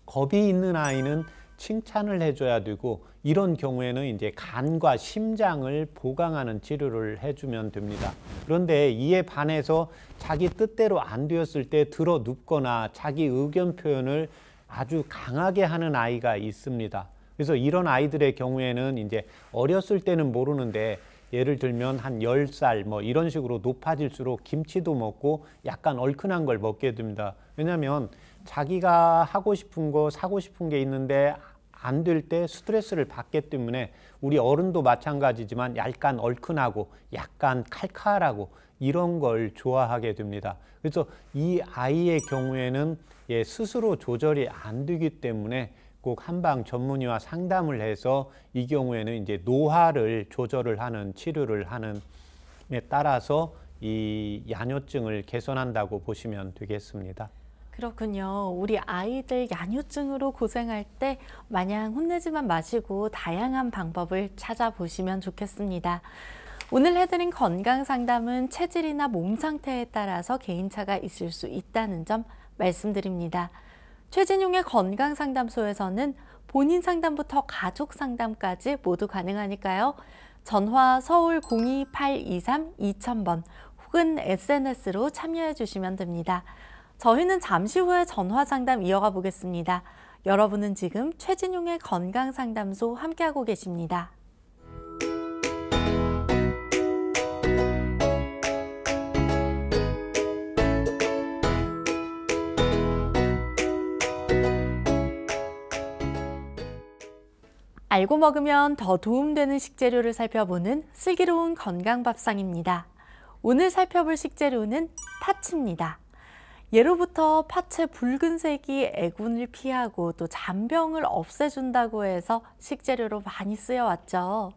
Speaker 2: 겁이 있는 아이는 칭찬을 해줘야 되고 이런 경우에는 이제 간과 심장을 보강하는 치료를 해주면 됩니다. 그런데 이에 반해서 자기 뜻대로 안 되었을 때 들어 눕거나 자기 의견 표현을 아주 강하게 하는 아이가 있습니다. 그래서 이런 아이들의 경우에는 이제 어렸을 때는 모르는데 예를 들면 한1 0살뭐 이런 식으로 높아질수록 김치도 먹고 약간 얼큰한 걸 먹게 됩니다. 왜냐하면 자기가 하고 싶은 거 사고 싶은 게 있는데 안 될 때 스트레스를 받기 때문에 우리 어른도 마찬가지지만 약간 얼큰하고 약간 칼칼하고 이런 걸 좋아하게 됩니다. 그래서 이 아이의 경우에는 예, 스스로 조절이 안 되기 때문에 꼭 한방 전문의와 상담을 해서 이 경우에는 이제 노화를 조절을 하는 치료를 하는 에 따라서 이 야뇨증을 개선한다고 보시면 되겠습니다.
Speaker 1: 그렇군요. 우리 아이들 야뇨증으로 고생할 때 마냥 혼내지만 마시고 다양한 방법을 찾아보시면 좋겠습니다. 오늘 해드린 건강 상담은 체질이나 몸 상태에 따라서 개인차가 있을 수 있다는 점 말씀드립니다. 최진용의 건강 상담소에서는 본인 상담부터 가족 상담까지 모두 가능하니까요. 전화 서울 02823 2000번 혹은 SNS로 참여해 주시면 됩니다. 저희는 잠시 후에 전화 상담 이어가 보겠습니다. 여러분은 지금 최진용의 건강 상담소 함께하고 계십니다. 알고 먹으면 더 도움되는 식재료를 살펴보는 슬기로운 건강 밥상입니다. 오늘 살펴볼 식재료는 타츠입니다 예로부터 파채 붉은색이 애군을 피하고 또 잔병을 없애준다고 해서 식재료로 많이 쓰여왔죠.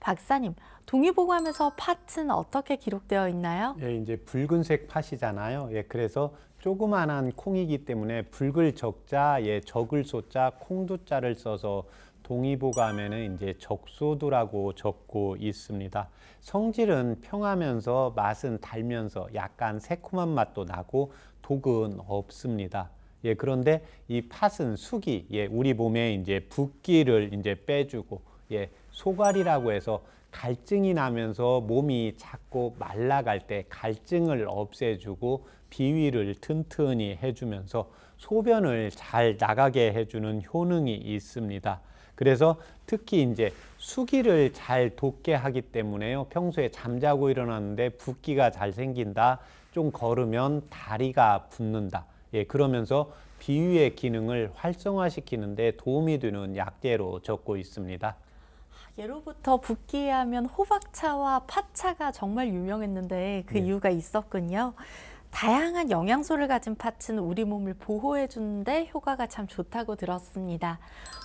Speaker 1: 박사님, 동의보감에서 팥은 어떻게 기록되어 있나요?
Speaker 2: 예, 이제 붉은색 팥이잖아요. 예, 그래서 조그만한 콩이기 때문에 붉을 적자, 예, 적을 소자, 콩두자를 써서 동의보감에는 이제 적소두라고 적고 있습니다. 성질은 평하면서 맛은 달면서 약간 새콤한 맛도 나고 독은 없습니다. 예, 그런데 이 팥은 숙이, 예, 우리 몸에 이제 붓기를 이제 빼주고, 예, 소갈이라고 해서 갈증이 나면서 몸이 자꾸 말라갈 때 갈증을 없애주고 비위를 튼튼히 해주면서 소변을 잘 나가게 해주는 효능이 있습니다. 그래서 특히 이제 수기를 잘 돋게 하기 때문에요. 평소에 잠자고 일어났는데 붓기가 잘 생긴다. 좀 걸으면 다리가 붓는다. 예, 그러면서 비위의 기능을 활성화시키는데 도움이 되는 약재로 적고 있습니다.
Speaker 1: 예로부터 붓기에 하면 호박차와 팥차가 정말 유명했는데 그 네. 이유가 있었군요. 다양한 영양소를 가진 팥은 우리 몸을 보호해 주는데 효과가 참 좋다고 들었습니다.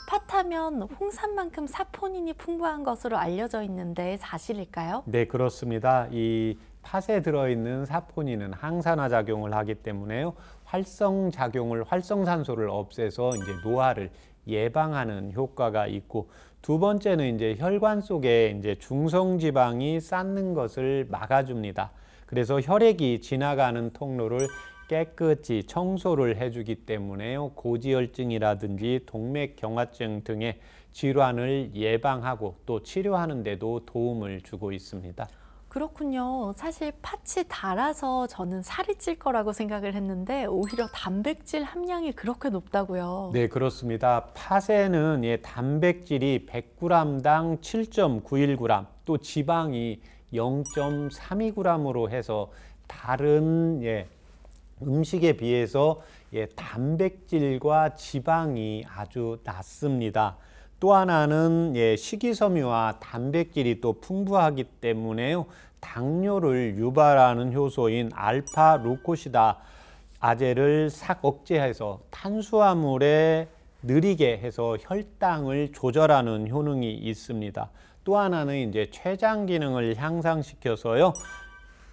Speaker 1: 팥하면 홍삼만큼 사포닌이 풍부한 것으로 알려져 있는데 사실일까요?
Speaker 2: 네, 그렇습니다. 이 팥에 들어있는 사포닌은 항산화 작용을 하기 때문에요. 활성 작용을 활성산소를 없애서 이제 노화를 예방하는 효과가 있고 두 번째는 이제 혈관 속에 이제 중성 지방이 쌓는 것을 막아줍니다. 그래서 혈액이 지나가는 통로를 깨끗이 청소를 해주기 때문에요. 고지혈증이라든지 동맥경화증 등의 질환을 예방하고 또 치료하는 데도 도움을 주고 있습니다.
Speaker 1: 그렇군요. 사실 팥이 달아서 저는 살이 찔 거라고 생각을 했는데 오히려 단백질 함량이 그렇게 높다고요.
Speaker 2: 네, 그렇습니다. 팥에는 예, 단백질이 100g당 7.91g, 또 지방이 0.32g으로 해서 다른 예, 음식에 비해서 예, 단백질과 지방이 아주 낮습니다. 또 하나는 예, 식이섬유와 단백질이 또 풍부하기 때문에요. 당뇨를 유발하는 효소인 알파 루코시다 아제를 싹 억제해서 탄수화물에 느리게 해서 혈당을 조절하는 효능이 있습니다. 또 하나는 이제 췌장 기능을 향상시켜서요.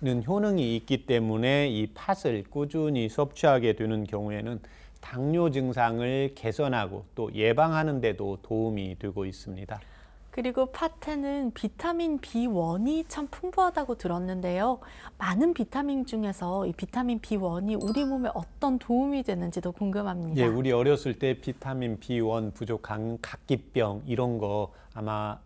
Speaker 2: 는 효능이 있기 때문에 이 팥을 꾸준히 섭취하게 되는 경우에는 당뇨 증상을 개선하고 또 예방하는 데도 도움이 되고 있습니다.
Speaker 1: 그리고 파테는 비타민 B1이 참 풍부하다고 들었는데요. 많은 비타민 중에서 이 비타민 B1이 우리 몸에 어떤 도움이 되는지도 궁금합니다. 예, 우리
Speaker 2: 어렸을 때 비타민 B1 부족한 각기병 이런 거 아마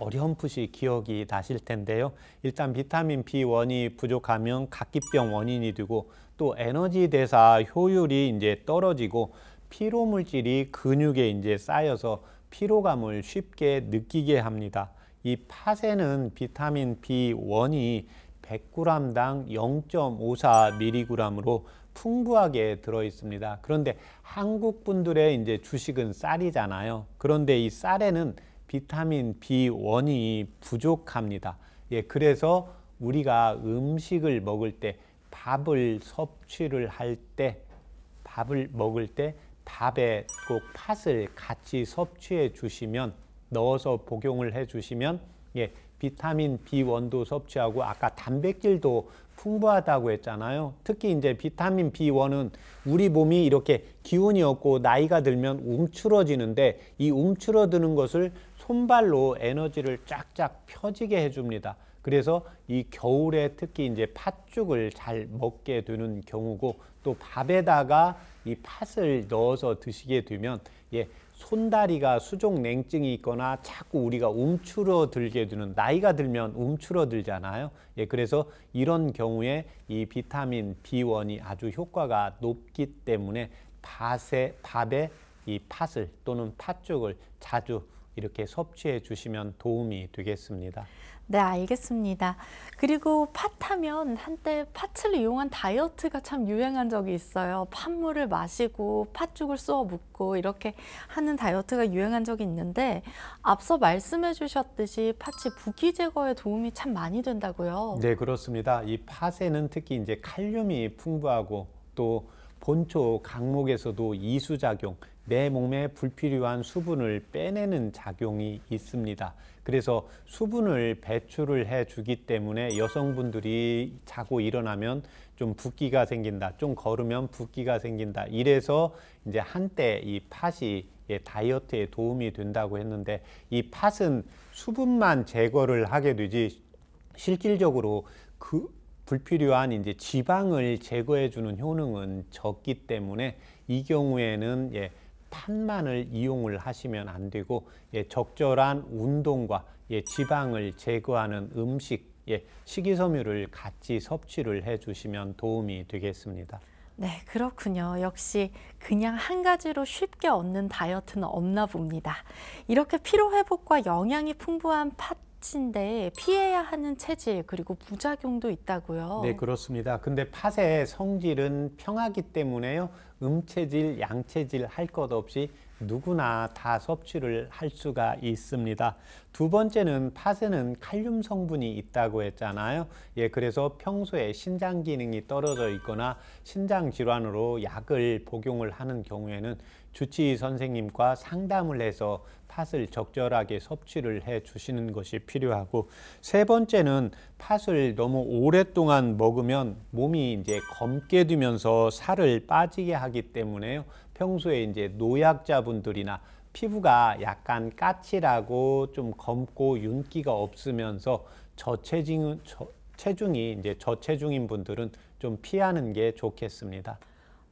Speaker 2: 어렴풋이 기억이 나실 텐데요. 일단 비타민 B1이 부족하면 각기병 원인이 되고 또 에너지 대사 효율이 이제 떨어지고 피로 물질이 근육에 이제 쌓여서 피로감을 쉽게 느끼게 합니다. 이파에는 비타민 B1이 100g당 0.54mg으로 풍부하게 들어 있습니다. 그런데 한국 분들의 이제 주식은 쌀이잖아요. 그런데 이 쌀에는 비타민 B1이 부족합니다. 예, 그래서 우리가 음식을 먹을 때 밥을 섭취를 할 때 밥을 먹을 때 밥에 꼭 팥을 같이 섭취해 주시면 넣어서 복용을 해 주시면 예, 비타민 B1도 섭취하고 아까 단백질도 풍부하다고 했잖아요. 특히 이제 비타민 B1은 우리 몸이 이렇게 기운이 없고 나이가 들면 움츠러지는데 이 움츠러드는 것을 손발로 에너지를 쫙쫙 펴지게 해줍니다. 그래서 이 겨울에 특히 이제 팥죽을 잘 먹게 되는 경우고 또 밥에다가 이 팥을 넣어서 드시게 되면 예, 손다리가 수족 냉증이 있거나 자꾸 우리가 움츠러들게 되는 나이가 들면 움츠러들잖아요. 예, 그래서 이런 경우에 이 비타민 B1이 아주 효과가 높기 때문에 밭에 밥에 이 팥을 또는 팥죽을 자주 이렇게 섭취해 주시면 도움이 되겠습니다.
Speaker 1: 네, 알겠습니다. 그리고 팥하면 한때 팥을 이용한 다이어트가 참 유행한 적이 있어요. 팥물을 마시고 팥죽을 쏘아 묻고 이렇게 하는 다이어트가 유행한 적이 있는데 앞서 말씀해 주셨듯이 팥이 부기 제거에 도움이 참 많이 된다고요.
Speaker 2: 네, 그렇습니다. 이 팥에는 특히 이제 칼륨이 풍부하고 또 본초 강목에서도 이수작용, 내 몸에 불필요한 수분을 빼내는 작용이 있습니다. 그래서 수분을 배출을 해주기 때문에 여성분들이 자고 일어나면 좀 붓기가 생긴다, 좀 걸으면 붓기가 생긴다. 이래서 이제 한때 이 팥이 예, 다이어트에 도움이 된다고 했는데 이 팥은 수분만 제거를 하게 되지 실질적으로 그 불필요한 이제 지방을 제거해 주는 효능은 적기 때문에 이 경우에는 예, 탄만을 이용을 하시면 안 되고 예, 적절한 운동과 예, 지방을 제거하는 음식, 예, 식이섬유를 같이 섭취를 해주시면 도움이 되겠습니다.
Speaker 1: 네, 그렇군요. 역시 그냥 한 가지로 쉽게 얻는 다이어트는 없나 봅니다. 이렇게 피로회복과 영양이 풍부한 팥 팥인데 피해야 하는 체질 그리고 부작용도 있다고요. 네,
Speaker 2: 그렇습니다. 근데 팥의 성질은 평하기 때문에요. 음체질, 양체질 할 것 없이 누구나 다 섭취를 할 수가 있습니다. 두 번째는 팥에는 칼륨 성분이 있다고 했잖아요. 예, 그래서 평소에 신장 기능이 떨어져 있거나 신장 질환으로 약을 복용을 하는 경우에는 주치의 선생님과 상담을 해서 팥을 적절하게 섭취를 해 주시는 것이 필요하고 세 번째는 팥을 너무 오랫동안 먹으면 몸이 이제 검게 되면서 살을 빠지게 하기 때문에요. 평소에 이제 노약자분들이나 피부가 약간 까칠하고 좀 검고 윤기가 없으면서 저체중, 저, 체중이 이제 저체중인 분들은 좀 피하는 게 좋겠습니다.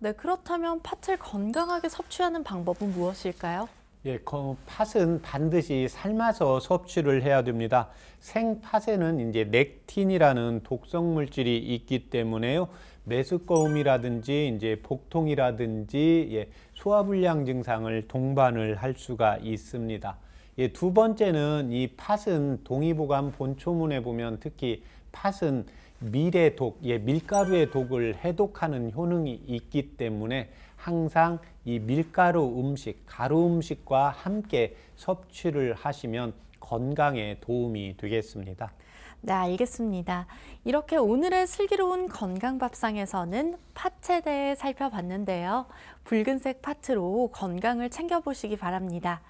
Speaker 1: 네, 그렇다면 팥을 건강하게 섭취하는 방법은 무엇일까요?
Speaker 2: 예, 팥은 반드시 삶아서 섭취를 해야 됩니다. 생팥에는 이제 넥틴이라는 독성 물질이 있기 때문에요. 메스꺼움이라든지 이제 복통이라든지 예, 소화불량 증상을 동반을 할 수가 있습니다. 예, 두 번째는 이 팥은 동의보감 본초문에 보면 특히 팥은 밀의 독, 예, 밀가루의 독을 해독하는 효능이 있기 때문에 항상 이 밀가루 음식, 가루 음식과 함께 섭취를 하시면 건강에 도움이 되겠습니다.
Speaker 1: 네, 알겠습니다. 이렇게 오늘의 슬기로운 건강밥상에서는 파채 대해 살펴봤는데요. 붉은색 파트로 건강을 챙겨보시기 바랍니다.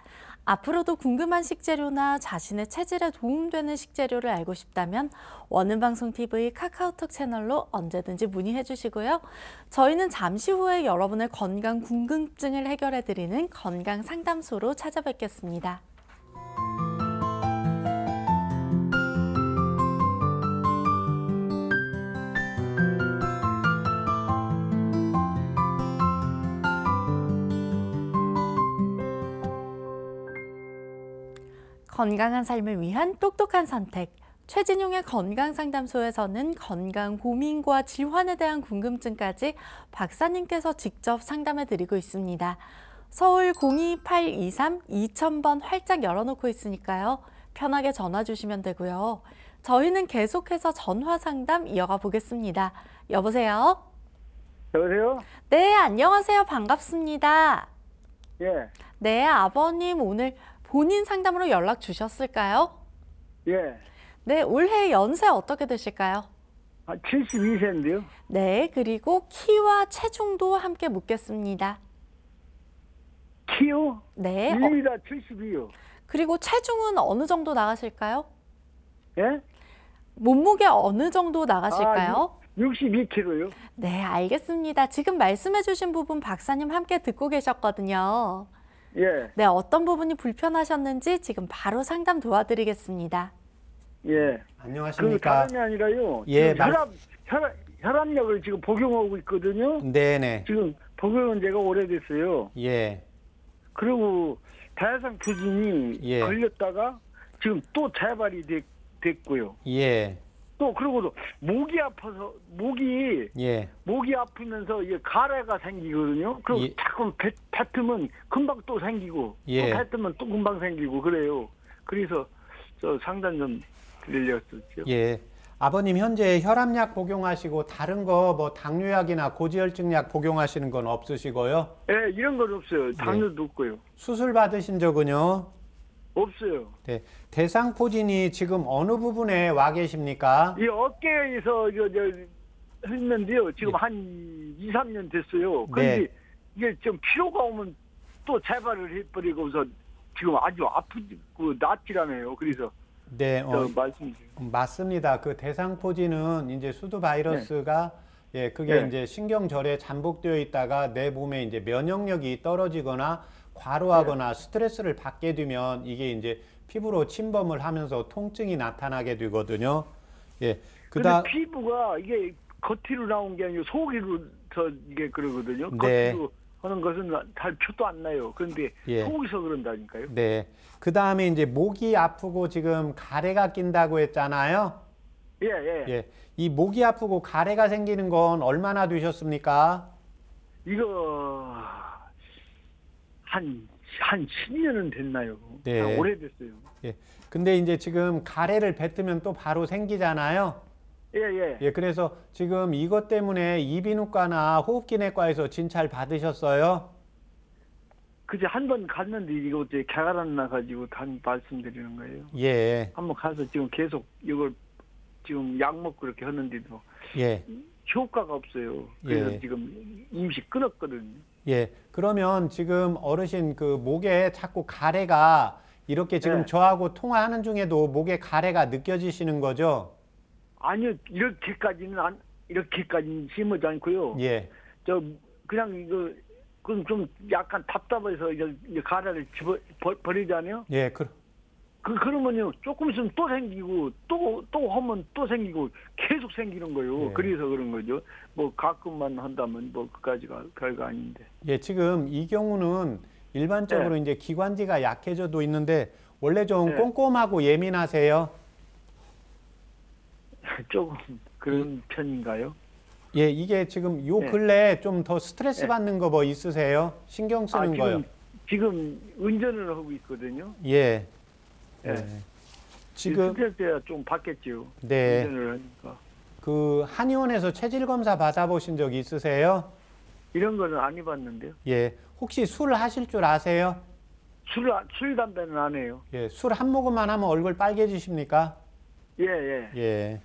Speaker 1: 앞으로도 궁금한 식재료나 자신의 체질에 도움되는 식재료를 알고 싶다면 원음방송 t v 카카오톡 채널로 언제든지 문의해 주시고요. 저희는 잠시 후에 여러분의 건강 궁금증을 해결해 드리는 건강 상담소로 찾아뵙겠습니다. 건강한 삶을 위한 똑똑한 선택. 최진용의 건강상담소에서는 건강 고민과 질환에 대한 궁금증까지 박사님께서 직접 상담해 드리고 있습니다. 서울 02823-2000번 활짝 열어놓고 있으니까요. 편하게 전화 주시면 되고요. 저희는 계속해서 전화 상담 이어가 보겠습니다. 여보세요? 여보세요? 네, 안녕하세요. 반갑습니다. 예. 네, 아버님 오늘 본인 상담으로 연락 주셨을까요? 예. 네, 올해 연세 어떻게 되실까요? 아, 72세인데요. 네, 그리고 키와 체중도 함께 묻겠습니다. 키요? 네. 1m 어, 72요. 그리고 체중은 어느 정도 나가실까요? 예? 몸무게 어느 정도 나가실까요? 아, 62kg요. 네, 알겠습니다. 지금 말씀해 주신 부분 박사님 함께 듣고 계셨거든요. 예. 네, 어떤 부분이 불편하셨는지 지금 바로 상담 도와드리겠습니다.
Speaker 4: 예. 안녕하십니까? 그 그러니까 다름이 아니라요. 예, 혈압, 혈압, 혈압약을 지금 복용하고 있거든요. 네네. 네. 지금 복용은 제가 오래됐어요. 예. 그리고 다해상 교진이 예. 걸렸다가 지금 또 재발이 됐, 고요 예. 또 그러고도 목이 아파서 목이 예. 목이 아프면서 이게 가래가 생기거든요. 그럼 예. 자꾸 뱉, 뱉으면 금방 또 생기고 예. 또 뱉으면 또 금방 생기고 그래요. 그래서 저 상담 좀 드리려었죠.
Speaker 2: 예. 아버님 현재 혈압약 복용하시고 다른 거 뭐 당뇨약이나 고지혈증약 복용하시는 건 없으시고요?
Speaker 4: 예, 이런 건 없어요. 당뇨도 예. 없고요.
Speaker 2: 수술 받으신 적은요? 없어요. 네. 대상 포진이 지금 어느 부분에 와 계십니까? 이
Speaker 4: 어깨에서 이저 했는데요. 지금 예. 네. 한 2, 3년 됐어요. 그런데 네. 이게 좀 피로가 오면 또 재발을 해버리고서 지금 아주 아프고 그 낫지라네요. 그래서
Speaker 2: 네, 어, 음, 맞습니다. 그 대상포진은 이제 수두 바이러스가 네. 예, 그게 네. 이제 신경절에 잠복되어 있다가 내 몸에 이제 면역력이 떨어지거나 과로하거나 네. 스트레스를 받게 되면 이게 이제 피부로 침범을 하면서 통증이 나타나게 되거든요. 예. 그다
Speaker 4: 피부가 이게 겉으로 나온 게 아니고 속으로 저 이게 그러거든요. 네. 겉으로 하는 것은 잘 표도 안 나요. 그런데 예. 속에서 그런다니까요. 네.
Speaker 2: 그 다음에 이제 목이 아프고 지금 가래가 낀다고 했잖아요.
Speaker 4: 예, 예. 예.
Speaker 2: 이 목이 아프고 가래가 생기는 건 얼마나 되셨습니까? 이거 한, 한 12년은 됐나요? 네. 오래됐어요. 예. 근데 이제 지금 가래를 뱉으면 또 바로 생기잖아요. 예, 예. 예, 그래서 지금 이것 때문에 이비인후과나 호흡기내과에서 진찰 받으셨어요?
Speaker 4: 그제 한번 갔는데 이거 어째 개가란 나가지고 단 말씀드리는 거예요. 예. 한번 가서 지금 계속 이걸 지금 약 먹고 이렇게 하는데도 예. 효과가 없어요. 그래서 예. 지금 임시 끊었거든요.
Speaker 2: 예, 그러면 지금 어르신 그 목에 자꾸 가래가 이렇게 지금 네. 저하고 통화하는 중에도 목에 가래가 느껴지시는 거죠?
Speaker 4: 아니요, 이렇게까지는 안, 이렇게까지는 심하지 않고요. 예. 저, 그냥 이거, 그좀 약간 답답해서 이제 가래를 집어, 버, 리잖아요 예, 그, 그, 그러면요, 조금 있으면 또 생기고, 또, 또 하면 또 생기고, 계속 생기는 거예요. 예. 그래서 그런 거죠. 뭐, 가끔만 한다면 뭐, 그까지가 별거 아닌데.
Speaker 2: 예, 지금 이 경우는 일반적으로 예. 이제 기관지가 약해져도 있는데, 원래 좀 예. 꼼꼼하고 예민하세요?
Speaker 4: [laughs] 조금 그런 이, 편인가요? 예,
Speaker 2: 이게 지금 요 예. 근래 좀 더 스트레스 예. 받는 거 뭐 있으세요? 신경 쓰는 아, 지금, 거요?
Speaker 4: 지금 운전을 하고 있거든요.
Speaker 2: 예. 예. 네.
Speaker 4: 지금 좀 받겠지요. 네.
Speaker 2: 그 한의원에서 체질 검사 받아보신 적 있으세요?
Speaker 4: 이런 거는 안 해봤는데요.
Speaker 2: 예. 혹시 술 하실 줄 아세요? 술, 술 담배는 안 해요. 예. 술 한 모금만 하면 얼굴 빨개지십니까? 예, 예. 예.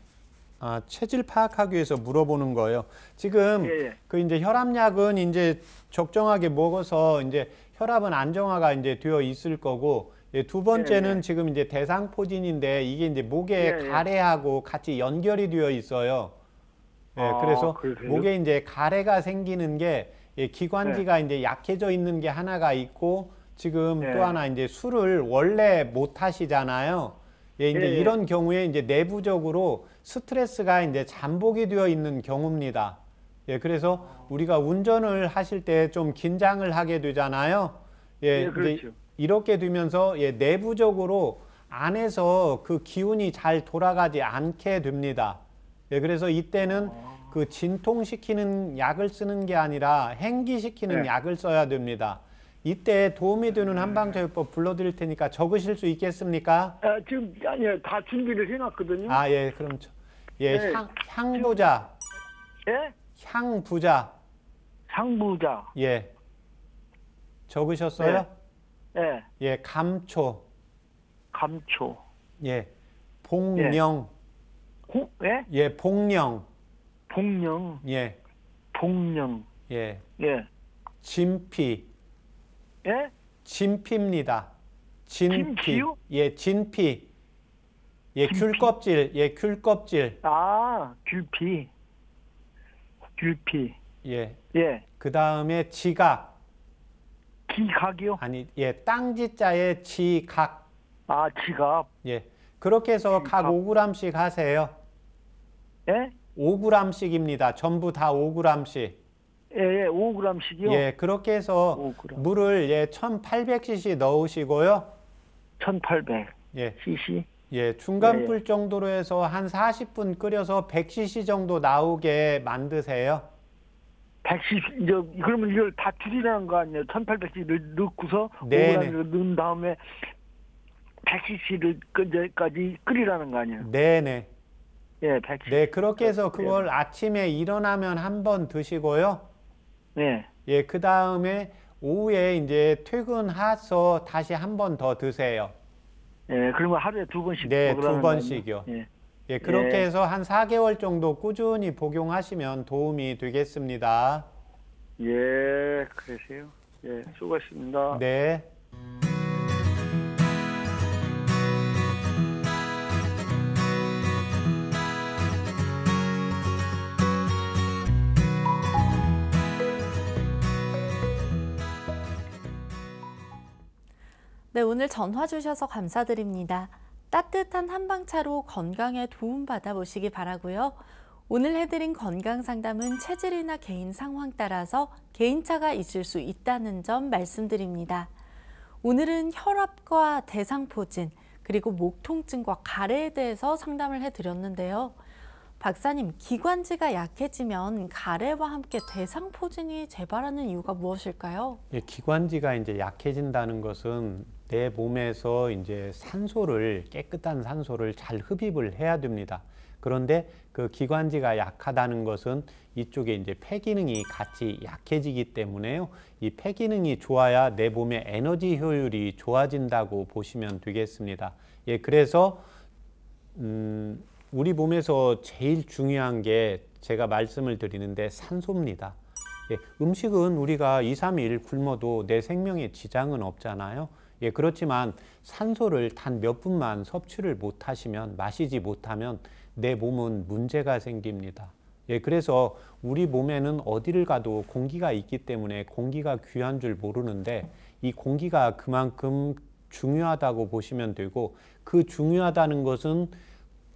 Speaker 2: 아, 체질 파악하기 위해서 물어보는 거예요. 지금 예, 예. 그 이제 혈압약은 이제 적정하게 먹어서 이제 혈압은 안정화가 이제 되어 있을 거고 예, 두 번째는 예, 예. 지금 이제 대상포진인데 이게 이제 목에 예, 가래하고 같이 연결이 되어 있어요. 예, 아, 그래서 그러세요? 목에 이제 가래가 생기는 게 예, 기관지가 네. 이제 약해져 있는 게 하나가 있고 지금 네. 또 하나 이제 술을 원래 못 하시잖아요. 예, 이제 예, 이런 경우에 이제 내부적으로 스트레스가 이제 잠복이 되어 있는 경우입니다. 예, 그래서 아. 우리가 운전을 하실 때 좀 긴장을 하게 되잖아요. 예, 예 그렇죠. 이렇게 되면서 예, 내부적으로 안에서 그 기운이 잘 돌아가지 않게 됩니다. 예, 그래서 이때는 그 진통시키는 약을 쓰는 게 아니라 행기시키는 네. 약을 써야 됩니다. 이때 도움이 되는 네. 한방제법 불러드릴 테니까 적으실 수 있겠습니까?
Speaker 4: 아, 지금 아니요 다 준비를 해놨거든요. 아 예 그럼
Speaker 2: 예 네. 향, 향부자 예 향부자 상부자 예 적으셨어요? 네. 예. 예, 감초. 감초. 예.
Speaker 4: 복령. 예. 예? 예?
Speaker 2: 예, 복령.
Speaker 4: 복령. 예. 복령. 예. 예.
Speaker 2: 진피. 예? 진피입니다. 진피. 진피요? 예, 진피. 예, 진피? 귤껍질. 예, 귤껍질. 아, 귤피. 귤피. 예. 예. 그 다음에 지각. 지각이요? 아니, 예, 땅지자에 지각. 아, 지갑. 예. 그렇게 해서 지각. 각 5g씩 하세요. 예? 5g씩입니다. 전부 다 5g씩.
Speaker 4: 예, 예 5g씩이요? 예,
Speaker 2: 그렇게 해서 5g. 물을 예, 1800cc 넣으시고요. 1800. 예. cc. 예, 중간 예, 예. 불 정도로 해서 한 40분 끓여서 100cc 정도 나오게 만드세요.
Speaker 4: 110, 이제, 그러면 이걸 다 줄이라는 거 아니에요? 1800씩 넣고서, 네네. 5g을 넣은 다음에, 100cc를 끈제까지 끓이라는 거 아니에요? 네네. 네. 예, 110. 네, 그렇게 해서 예. 그걸
Speaker 2: 아침에 일어나면 한 번 드시고요. 네. 예, 그 다음에 오후에 이제 퇴근하서 다시 한 번 더 드세요.
Speaker 4: 예, 그러면 하루에 두 번씩. 네, 두 번씩이요. 예. 예, 예, 그렇게 예. 해서 한
Speaker 2: 4개월 정도 꾸준히 복용하시면 도움이 되겠습니다.
Speaker 4: 예, 그러세요. 예, 수고하셨습니다.
Speaker 2: 네.
Speaker 1: 네, 오늘 전화 주셔서 감사드립니다. 따뜻한 한방차로 건강에 도움받아 보시기 바라고요. 오늘 해드린 건강 상담은 체질이나 개인 상황 따라서 개인차가 있을 수 있다는 점 말씀드립니다. 오늘은 혈압과 대상포진, 그리고 목 통증과 가래에 대해서 상담을 해드렸는데요. 박사님, 기관지가 약해지면 가래와 함께 대상포진이 재발하는 이유가 무엇일까요?
Speaker 2: 예, 기관지가 이제 약해진다는 것은 내 몸에서 이제 산소를 깨끗한 산소를 잘 흡입을 해야 됩니다. 그런데 그 기관지가 약하다는 것은 이쪽에 이제 폐 기능이 같이 약해지기 때문에요. 이 폐 기능이 좋아야 내 몸의 에너지 효율이 좋아진다고 보시면 되겠습니다. 예, 그래서 음, 우리 몸에서 제일 중요한 게 제가 말씀을 드리는데 산소입니다. 예, 음식은 우리가 2, 3일 굶어도 내 생명에 지장은 없잖아요. 예, 그렇지만 산소를 단 몇 분만 섭취를 못 하시면 마시지 못하면 내 몸은 문제가 생깁니다. 예, 그래서 우리 몸에는 어디를 가도 공기가 있기 때문에 공기가 귀한 줄 모르는데 이 공기가 그만큼 중요하다고 보시면 되고 그 중요하다는 것은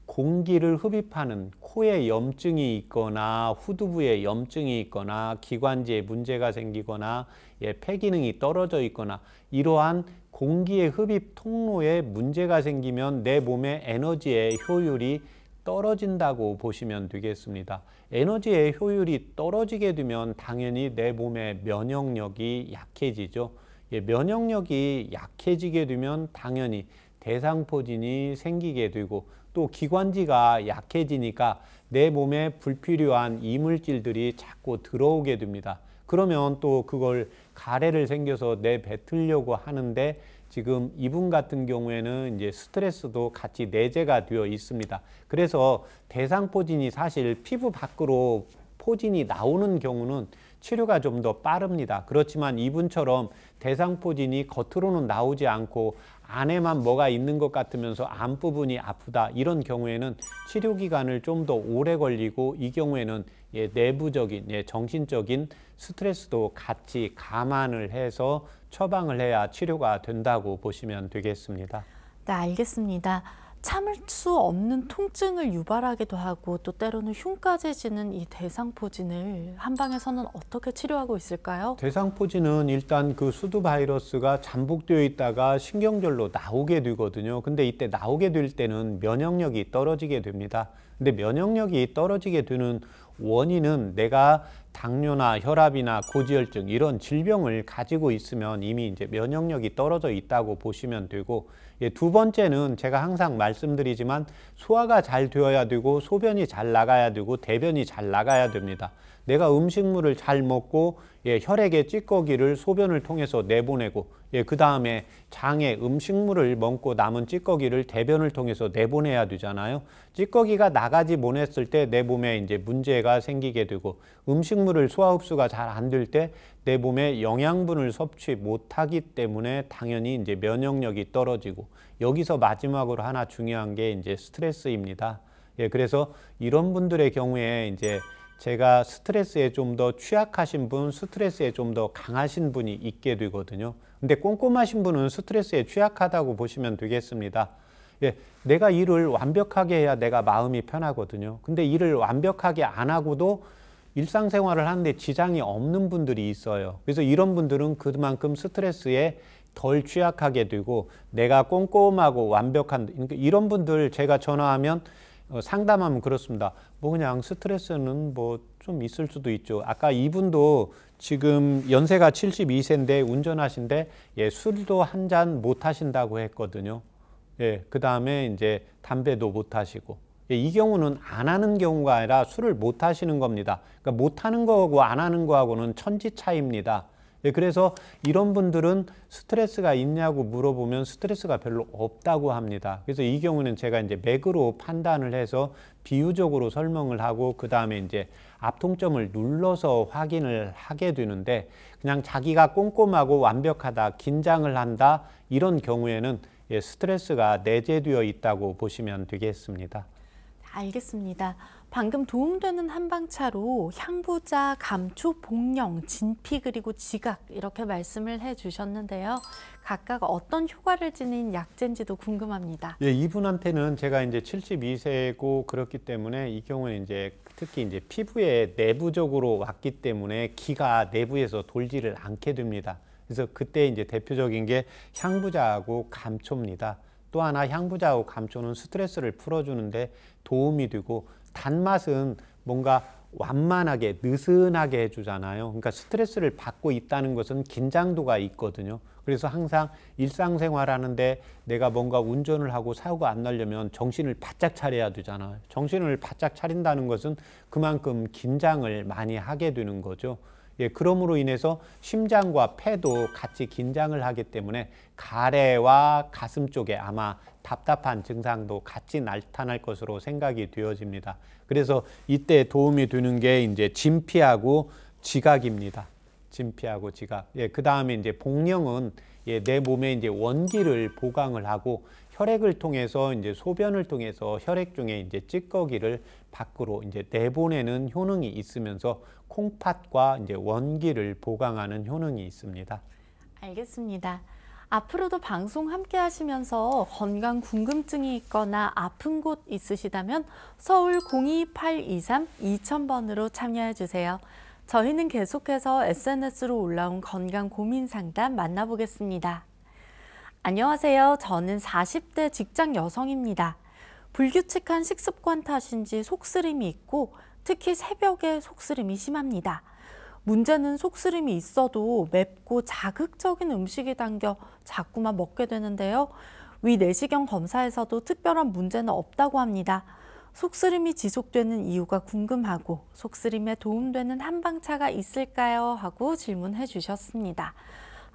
Speaker 2: 공기를 흡입하는 코에 염증이 있거나 후두부에 염증이 있거나 기관지에 문제가 생기거나 예, 폐기능이 떨어져 있거나 이러한 공기의 흡입 통로에 문제가 생기면 내 몸의 에너지의 효율이 떨어진다고 보시면 되겠습니다. 에너지의 효율이 떨어지게 되면 당연히 내 몸의 면역력이 약해지죠. 예, 면역력이 약해지게 되면 당연히 대상포진이 생기게 되고 또 기관지가 약해지니까 내 몸에 불필요한 이물질들이 자꾸 들어오게 됩니다. 그러면 또 그걸 가래를 생겨서 내뱉으려고 하는데 지금 이분 같은 경우에는 이제 스트레스도 같이 내재가 되어 있습니다. 그래서 대상 포진이 사실 피부 밖으로 포진이 나오는 경우는 치료가 좀 더 빠릅니다. 그렇지만 이분처럼 대상 포진이 겉으로는 나오지 않고 안에만 뭐가 있는 것 같으면서 안 부분이 아프다 이런 경우에는 치료 기간을 좀 더 오래 걸리고 이 경우에는 예, 내부적인 예, 정신적인 스트레스도 같이 감안을 해서 처방을 해야 치료가 된다고 보시면 되겠습니다.
Speaker 1: 네, 알겠습니다. 참을 수 없는 통증을 유발하기도 하고 또 때로는 흉까지 지는 이 대상포진을 한방에서는 어떻게 치료하고 있을까요?
Speaker 2: 대상포진은 일단 그 수두 바이러스가 잠복되어 있다가 신경절로 나오게 되거든요. 근데 이때 나오게 될 때는 면역력이 떨어지게 됩니다. 근데 면역력이 떨어지게 되는 원인은 내가 당뇨나 혈압이나 고지혈증 이런 질병을 가지고 있으면 이미 이제 면역력이 떨어져 있다고 보시면 되고 예, 두 번째는 제가 항상 말씀드리지만 소화가 잘 되어야 되고 소변이 잘 나가야 되고 대변이 잘 나가야 됩니다. 내가 음식물을 잘 먹고 예, 혈액의 찌꺼기를 소변을 통해서 내보내고 예, 그 다음에 장에 음식물을 먹고 남은 찌꺼기를 대변을 통해서 내보내야 되잖아요. 찌꺼기가 나가지 못했을 때 내 몸에 이제 문제가 생기게 되고 음식물을 소화 흡수가 잘 안 될 때 내 몸에 영양분을 섭취 못하기 때문에 당연히 이제 면역력이 떨어지고 여기서 마지막으로 하나 중요한 게 이제 스트레스입니다. 예, 그래서 이런 분들의 경우에 이제 제가 스트레스에 좀 더 취약하신 분, 스트레스에 좀 더 강하신 분이 있게 되거든요. 근데 꼼꼼하신 분은 스트레스에 취약하다고 보시면 되겠습니다. 예, 내가 일을 완벽하게 해야 내가 마음이 편하거든요. 근데 일을 완벽하게 안 하고도 일상생활을 하는데 지장이 없는 분들이 있어요. 그래서 이런 분들은 그만큼 스트레스에 덜 취약하게 되고 내가 꼼꼼하고 완벽한 그러니까 이런 분들 제가 전화하면 어, 상담하면 그렇습니다. 뭐 그냥 스트레스는 뭐 좀 있을 수도 있죠. 아까 이분도 지금 연세가 72세인데 운전하신데 예, 술도 한 잔 못 하신다고 했거든요. 예, 그 다음에 이제 담배도 못 하시고. 예, 이 경우는 안 하는 경우가 아니라 술을 못 하시는 겁니다. 그러니까 못 하는 거하고 안 하는 거하고는 천지 차이입니다. 예, 그래서 이런 분들은 스트레스가 있냐고 물어보면 스트레스가 별로 없다고 합니다. 그래서 이 경우는 제가 이제 맥으로 판단을 해서 비유적으로 설명을 하고 그 다음에 이제 앞통점을 눌러서 확인을 하게 되는데 그냥 자기가 꼼꼼하고 완벽하다, 긴장을 한다 이런 경우에는 예, 스트레스가 내재되어 있다고 보시면 되겠습니다.
Speaker 1: 알겠습니다. 방금 도움되는 한방차로 향부자, 감초, 복령, 진피 그리고 지각 이렇게 말씀을 해주셨는데요. 각각 어떤 효과를 지닌 약재인지도 궁금합니다.
Speaker 2: 예, 이분한테는 제가 이제 72세고 그렇기 때문에 이 경우는 이제 특히 이제 피부에 내부적으로 왔기 때문에 기가 내부에서 돌지를 않게 됩니다. 그래서 그때 이제 대표적인 게 향부자하고 감초입니다. 또 하나 향부자하고 감초는 스트레스를 풀어주는데 도움이 되고 단맛은 뭔가 완만하게 느슨하게 해주잖아요. 그러니까 스트레스를 받고 있다는 것은 긴장도가 있거든요. 그래서 항상 일상생활 하는데 내가 뭔가 운전을 하고 사고가 안 나려면 정신을 바짝 차려야 되잖아요. 정신을 바짝 차린다는 것은 그만큼 긴장을 많이 하게 되는 거죠. 예, 그러므로 인해서 심장과 폐도 같이 긴장을 하기 때문에 가래와 가슴 쪽에 아마 답답한 증상도 같이 나타날 것으로 생각이 되어집니다. 그래서 이때 도움이 되는 게 이제 진피하고 지각입니다. 진피하고 지각. 예, 그 다음에 이제 복령은 예, 내 몸에 이제 원기를 보강을 하고 혈액을 통해서 이제 소변을 통해서 혈액 중에 이제 찌꺼기를 밖으로 이제 내보내는 효능이 있으면서 콩팥과 이제 원기를 보강하는 효능이 있습니다.
Speaker 1: 알겠습니다. 앞으로도 방송 함께 하시면서 건강 궁금증이 있거나 아픈 곳 있으시다면 서울 02823-2000번으로 참여해 주세요. 저희는 계속해서 SNS로 올라온 건강 고민 상담 만나보겠습니다. 안녕하세요. 저는 40대 직장 여성입니다. 불규칙한 식습관 탓인지 속쓰림이 있고 특히 새벽에 속쓰림이 심합니다. 문제는 속쓰림이 있어도 맵고 자극적인 음식이 담겨 자꾸만 먹게 되는데요. 위 내시경 검사에서도 특별한 문제는 없다고 합니다. 속쓰림이 지속되는 이유가 궁금하고 속쓰림에 도움되는 한방차가 있을까요? 하고 질문해 주셨습니다.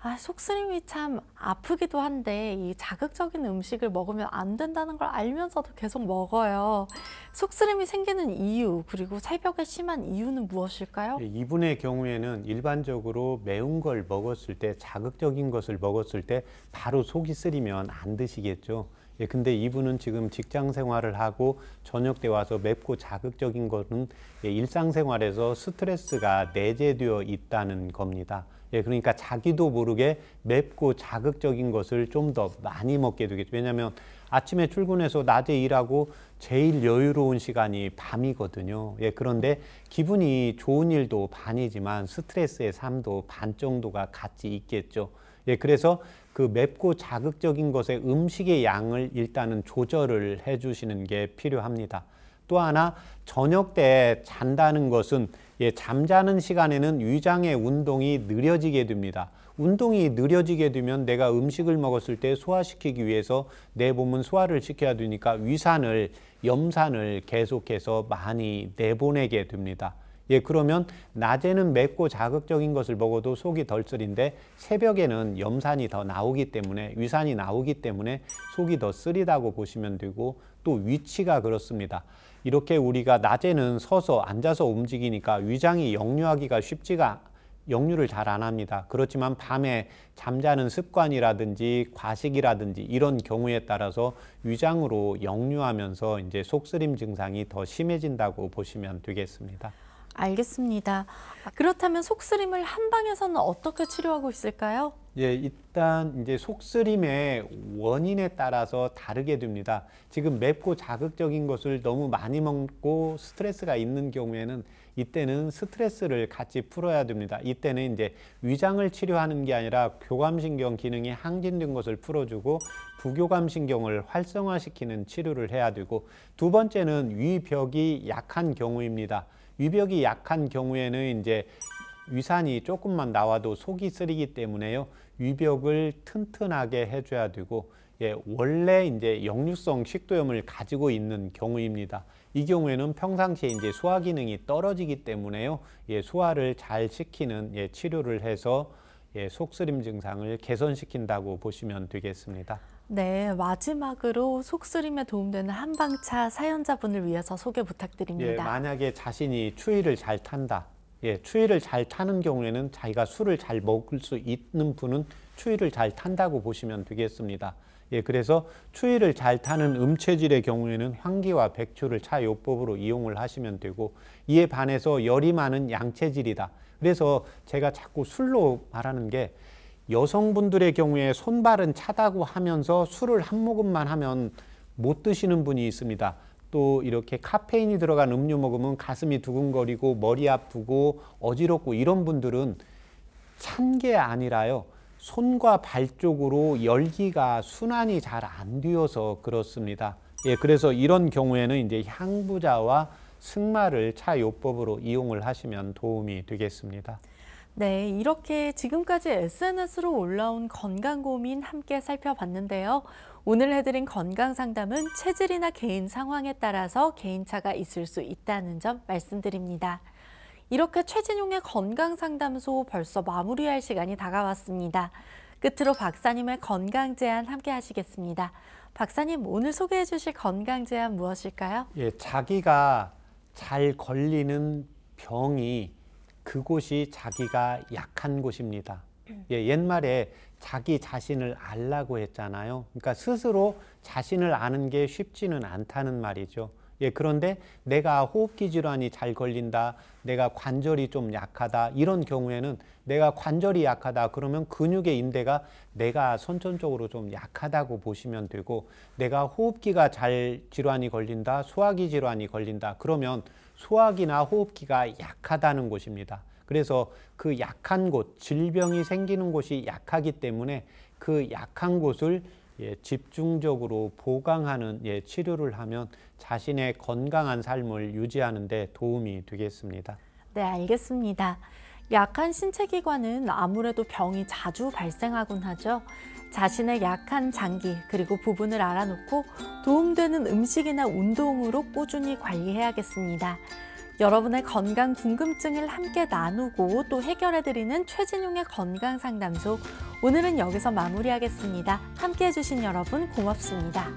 Speaker 1: 아, 속쓰림이 참 아프기도 한데 이 자극적인 음식을 먹으면 안 된다는 걸 알면서도 계속 먹어요. 속쓰림이 생기는 이유 그리고 새벽에 심한 이유는 무엇일까요? 예,
Speaker 2: 이분의 경우에는 일반적으로 매운 걸 먹었을 때 자극적인 것을 먹었을 때 바로 속이 쓰리면 안 드시겠죠. 예, 근데 이분은 지금 직장 생활을 하고 저녁 때 와서 맵고 자극적인 것은 예, 일상생활에서 스트레스가 내재되어 있다는 겁니다. 예, 그러니까 자기도 모르게 맵고 자극적인 것을 좀 더 많이 먹게 되겠죠. 왜냐하면 아침에 출근해서 낮에 일하고 제일 여유로운 시간이 밤이거든요. 예, 그런데 기분이 좋은 일도 반이지만 스트레스의 삶도 반 정도가 같이 있겠죠. 예, 그래서 그 맵고 자극적인 것의 음식의 양을 일단은 조절을 해주시는 게 필요합니다. 또 하나 저녁 때 잔다는 것은 예, 잠자는 시간에는 위장의 운동이 느려지게 됩니다. 운동이 느려지게 되면 내가 음식을 먹었을 때 소화시키기 위해서 내 몸은 소화를 시켜야 되니까 위산을 염산을 계속해서 많이 내보내게 됩니다. 예, 그러면 낮에는 맵고 자극적인 것을 먹어도 속이 덜 쓰린데 새벽에는 염산이 더 나오기 때문에 위산이 나오기 때문에 속이 더 쓰리다고 보시면 되고 또 위치가 그렇습니다. 이렇게 우리가 낮에는 서서 앉아서 움직이니까 위장이 역류하기가 쉽지가 역류를 잘 안 합니다. 그렇지만 밤에 잠자는 습관이라든지 과식이라든지 이런 경우에 따라서 위장으로 역류하면서 이제 속쓰림 증상이 더 심해진다고 보시면 되겠습니다.
Speaker 1: 알겠습니다. 그렇다면 속쓰림을 한방에서는 어떻게 치료하고 있을까요?
Speaker 2: 예, 일단 이제 속쓰림의 원인에 따라서 다르게 됩니다. 지금 맵고 자극적인 것을 너무 많이 먹고 스트레스가 있는 경우에는 이때는 스트레스를 같이 풀어야 됩니다. 이때는 이제 위장을 치료하는 게 아니라 교감신경 기능이 항진된 것을 풀어주고 부교감신경을 활성화시키는 치료를 해야 되고 두 번째는 위벽이 약한 경우입니다. 위벽이 약한 경우에는 이제 위산이 조금만 나와도 속이 쓰리기 때문에요. 위벽을 튼튼하게 해줘야 되고 예, 원래 이제 역류성 식도염을 가지고 있는 경우입니다. 이 경우에는 평상시에 이제 소화 기능이 떨어지기 때문에요. 예, 소화를 잘 시키는 예, 치료를 해서 예, 속쓰림 증상을 개선시킨다고 보시면 되겠습니다.
Speaker 1: 네, 마지막으로 속쓰림에 도움되는 한방차 사연자분을 위해서 소개 부탁드립니다. 예,
Speaker 2: 만약에 자신이 추위를 잘 탄다. 예, 추위를 잘 타는 경우에는 자기가 술을 잘 먹을 수 있는 분은 추위를 잘 탄다고 보시면 되겠습니다. 예, 그래서 추위를 잘 타는 음체질의 경우에는 환기와 백추를 차요법으로 이용을 하시면 되고 이에 반해서 열이 많은 양체질이다. 그래서 제가 자꾸 술로 말하는 게 여성분들의 경우에 손발은 차다고 하면서 술을 한 모금만 하면 못 드시는 분이 있습니다. 또 이렇게 카페인이 들어간 음료 먹으면 가슴이 두근거리고 머리 아프고 어지럽고 이런 분들은 찬 게 아니라요. 손과 발 쪽으로 열기가 순환이 잘 안 되어서 그렇습니다. 예, 그래서 이런 경우에는 이제 향부자와 승마를 차요법으로 이용을 하시면 도움이 되겠습니다.
Speaker 1: 네, 이렇게 지금까지 SNS로 올라온 건강 고민 함께 살펴봤는데요. 오늘 해드린 건강 상담은 체질이나 개인 상황에 따라서 개인차가 있을 수 있다는 점 말씀드립니다. 이렇게 최진용의 건강 상담소 벌써 마무리할 시간이 다가왔습니다. 끝으로 박사님의 건강 제안 함께 하시겠습니다. 박사님 오늘 소개해 주실 건강 제안 무엇일까요?
Speaker 2: 예, 자기가 잘 걸리는 병이 그곳이 자기가 약한 곳입니다. 예, 옛말에 자기 자신을 알라고 했잖아요. 그러니까 스스로 자신을 아는 게 쉽지는 않다는 말이죠. 예, 그런데 내가 호흡기 질환이 잘 걸린다, 내가 관절이 좀 약하다, 이런 경우에는 내가 관절이 약하다, 그러면 근육의 인대가 내가 선천적으로 좀 약하다고 보시면 되고, 내가 호흡기가 잘 질환이 걸린다, 소화기 질환이 걸린다, 그러면 소화기나 호흡기가 약하다는 곳입니다. 그래서 그 약한 곳, 질병이 생기는 곳이 약하기 때문에 그 약한 곳을 예, 집중적으로 보강하는 예, 치료를 하면 자신의 건강한 삶을 유지하는 데 도움이 되겠습니다.
Speaker 1: 네, 알겠습니다. 약한 신체 기관은 아무래도 병이 자주 발생하곤 하죠. 자신의 약한 장기 그리고 부분을 알아놓고 도움되는 음식이나 운동으로 꾸준히 관리해야겠습니다. 여러분의 건강 궁금증을 함께 나누고 또 해결해드리는 최진용의 건강 상담소 오늘은 여기서 마무리하겠습니다. 함께 해주신 여러분 고맙습니다.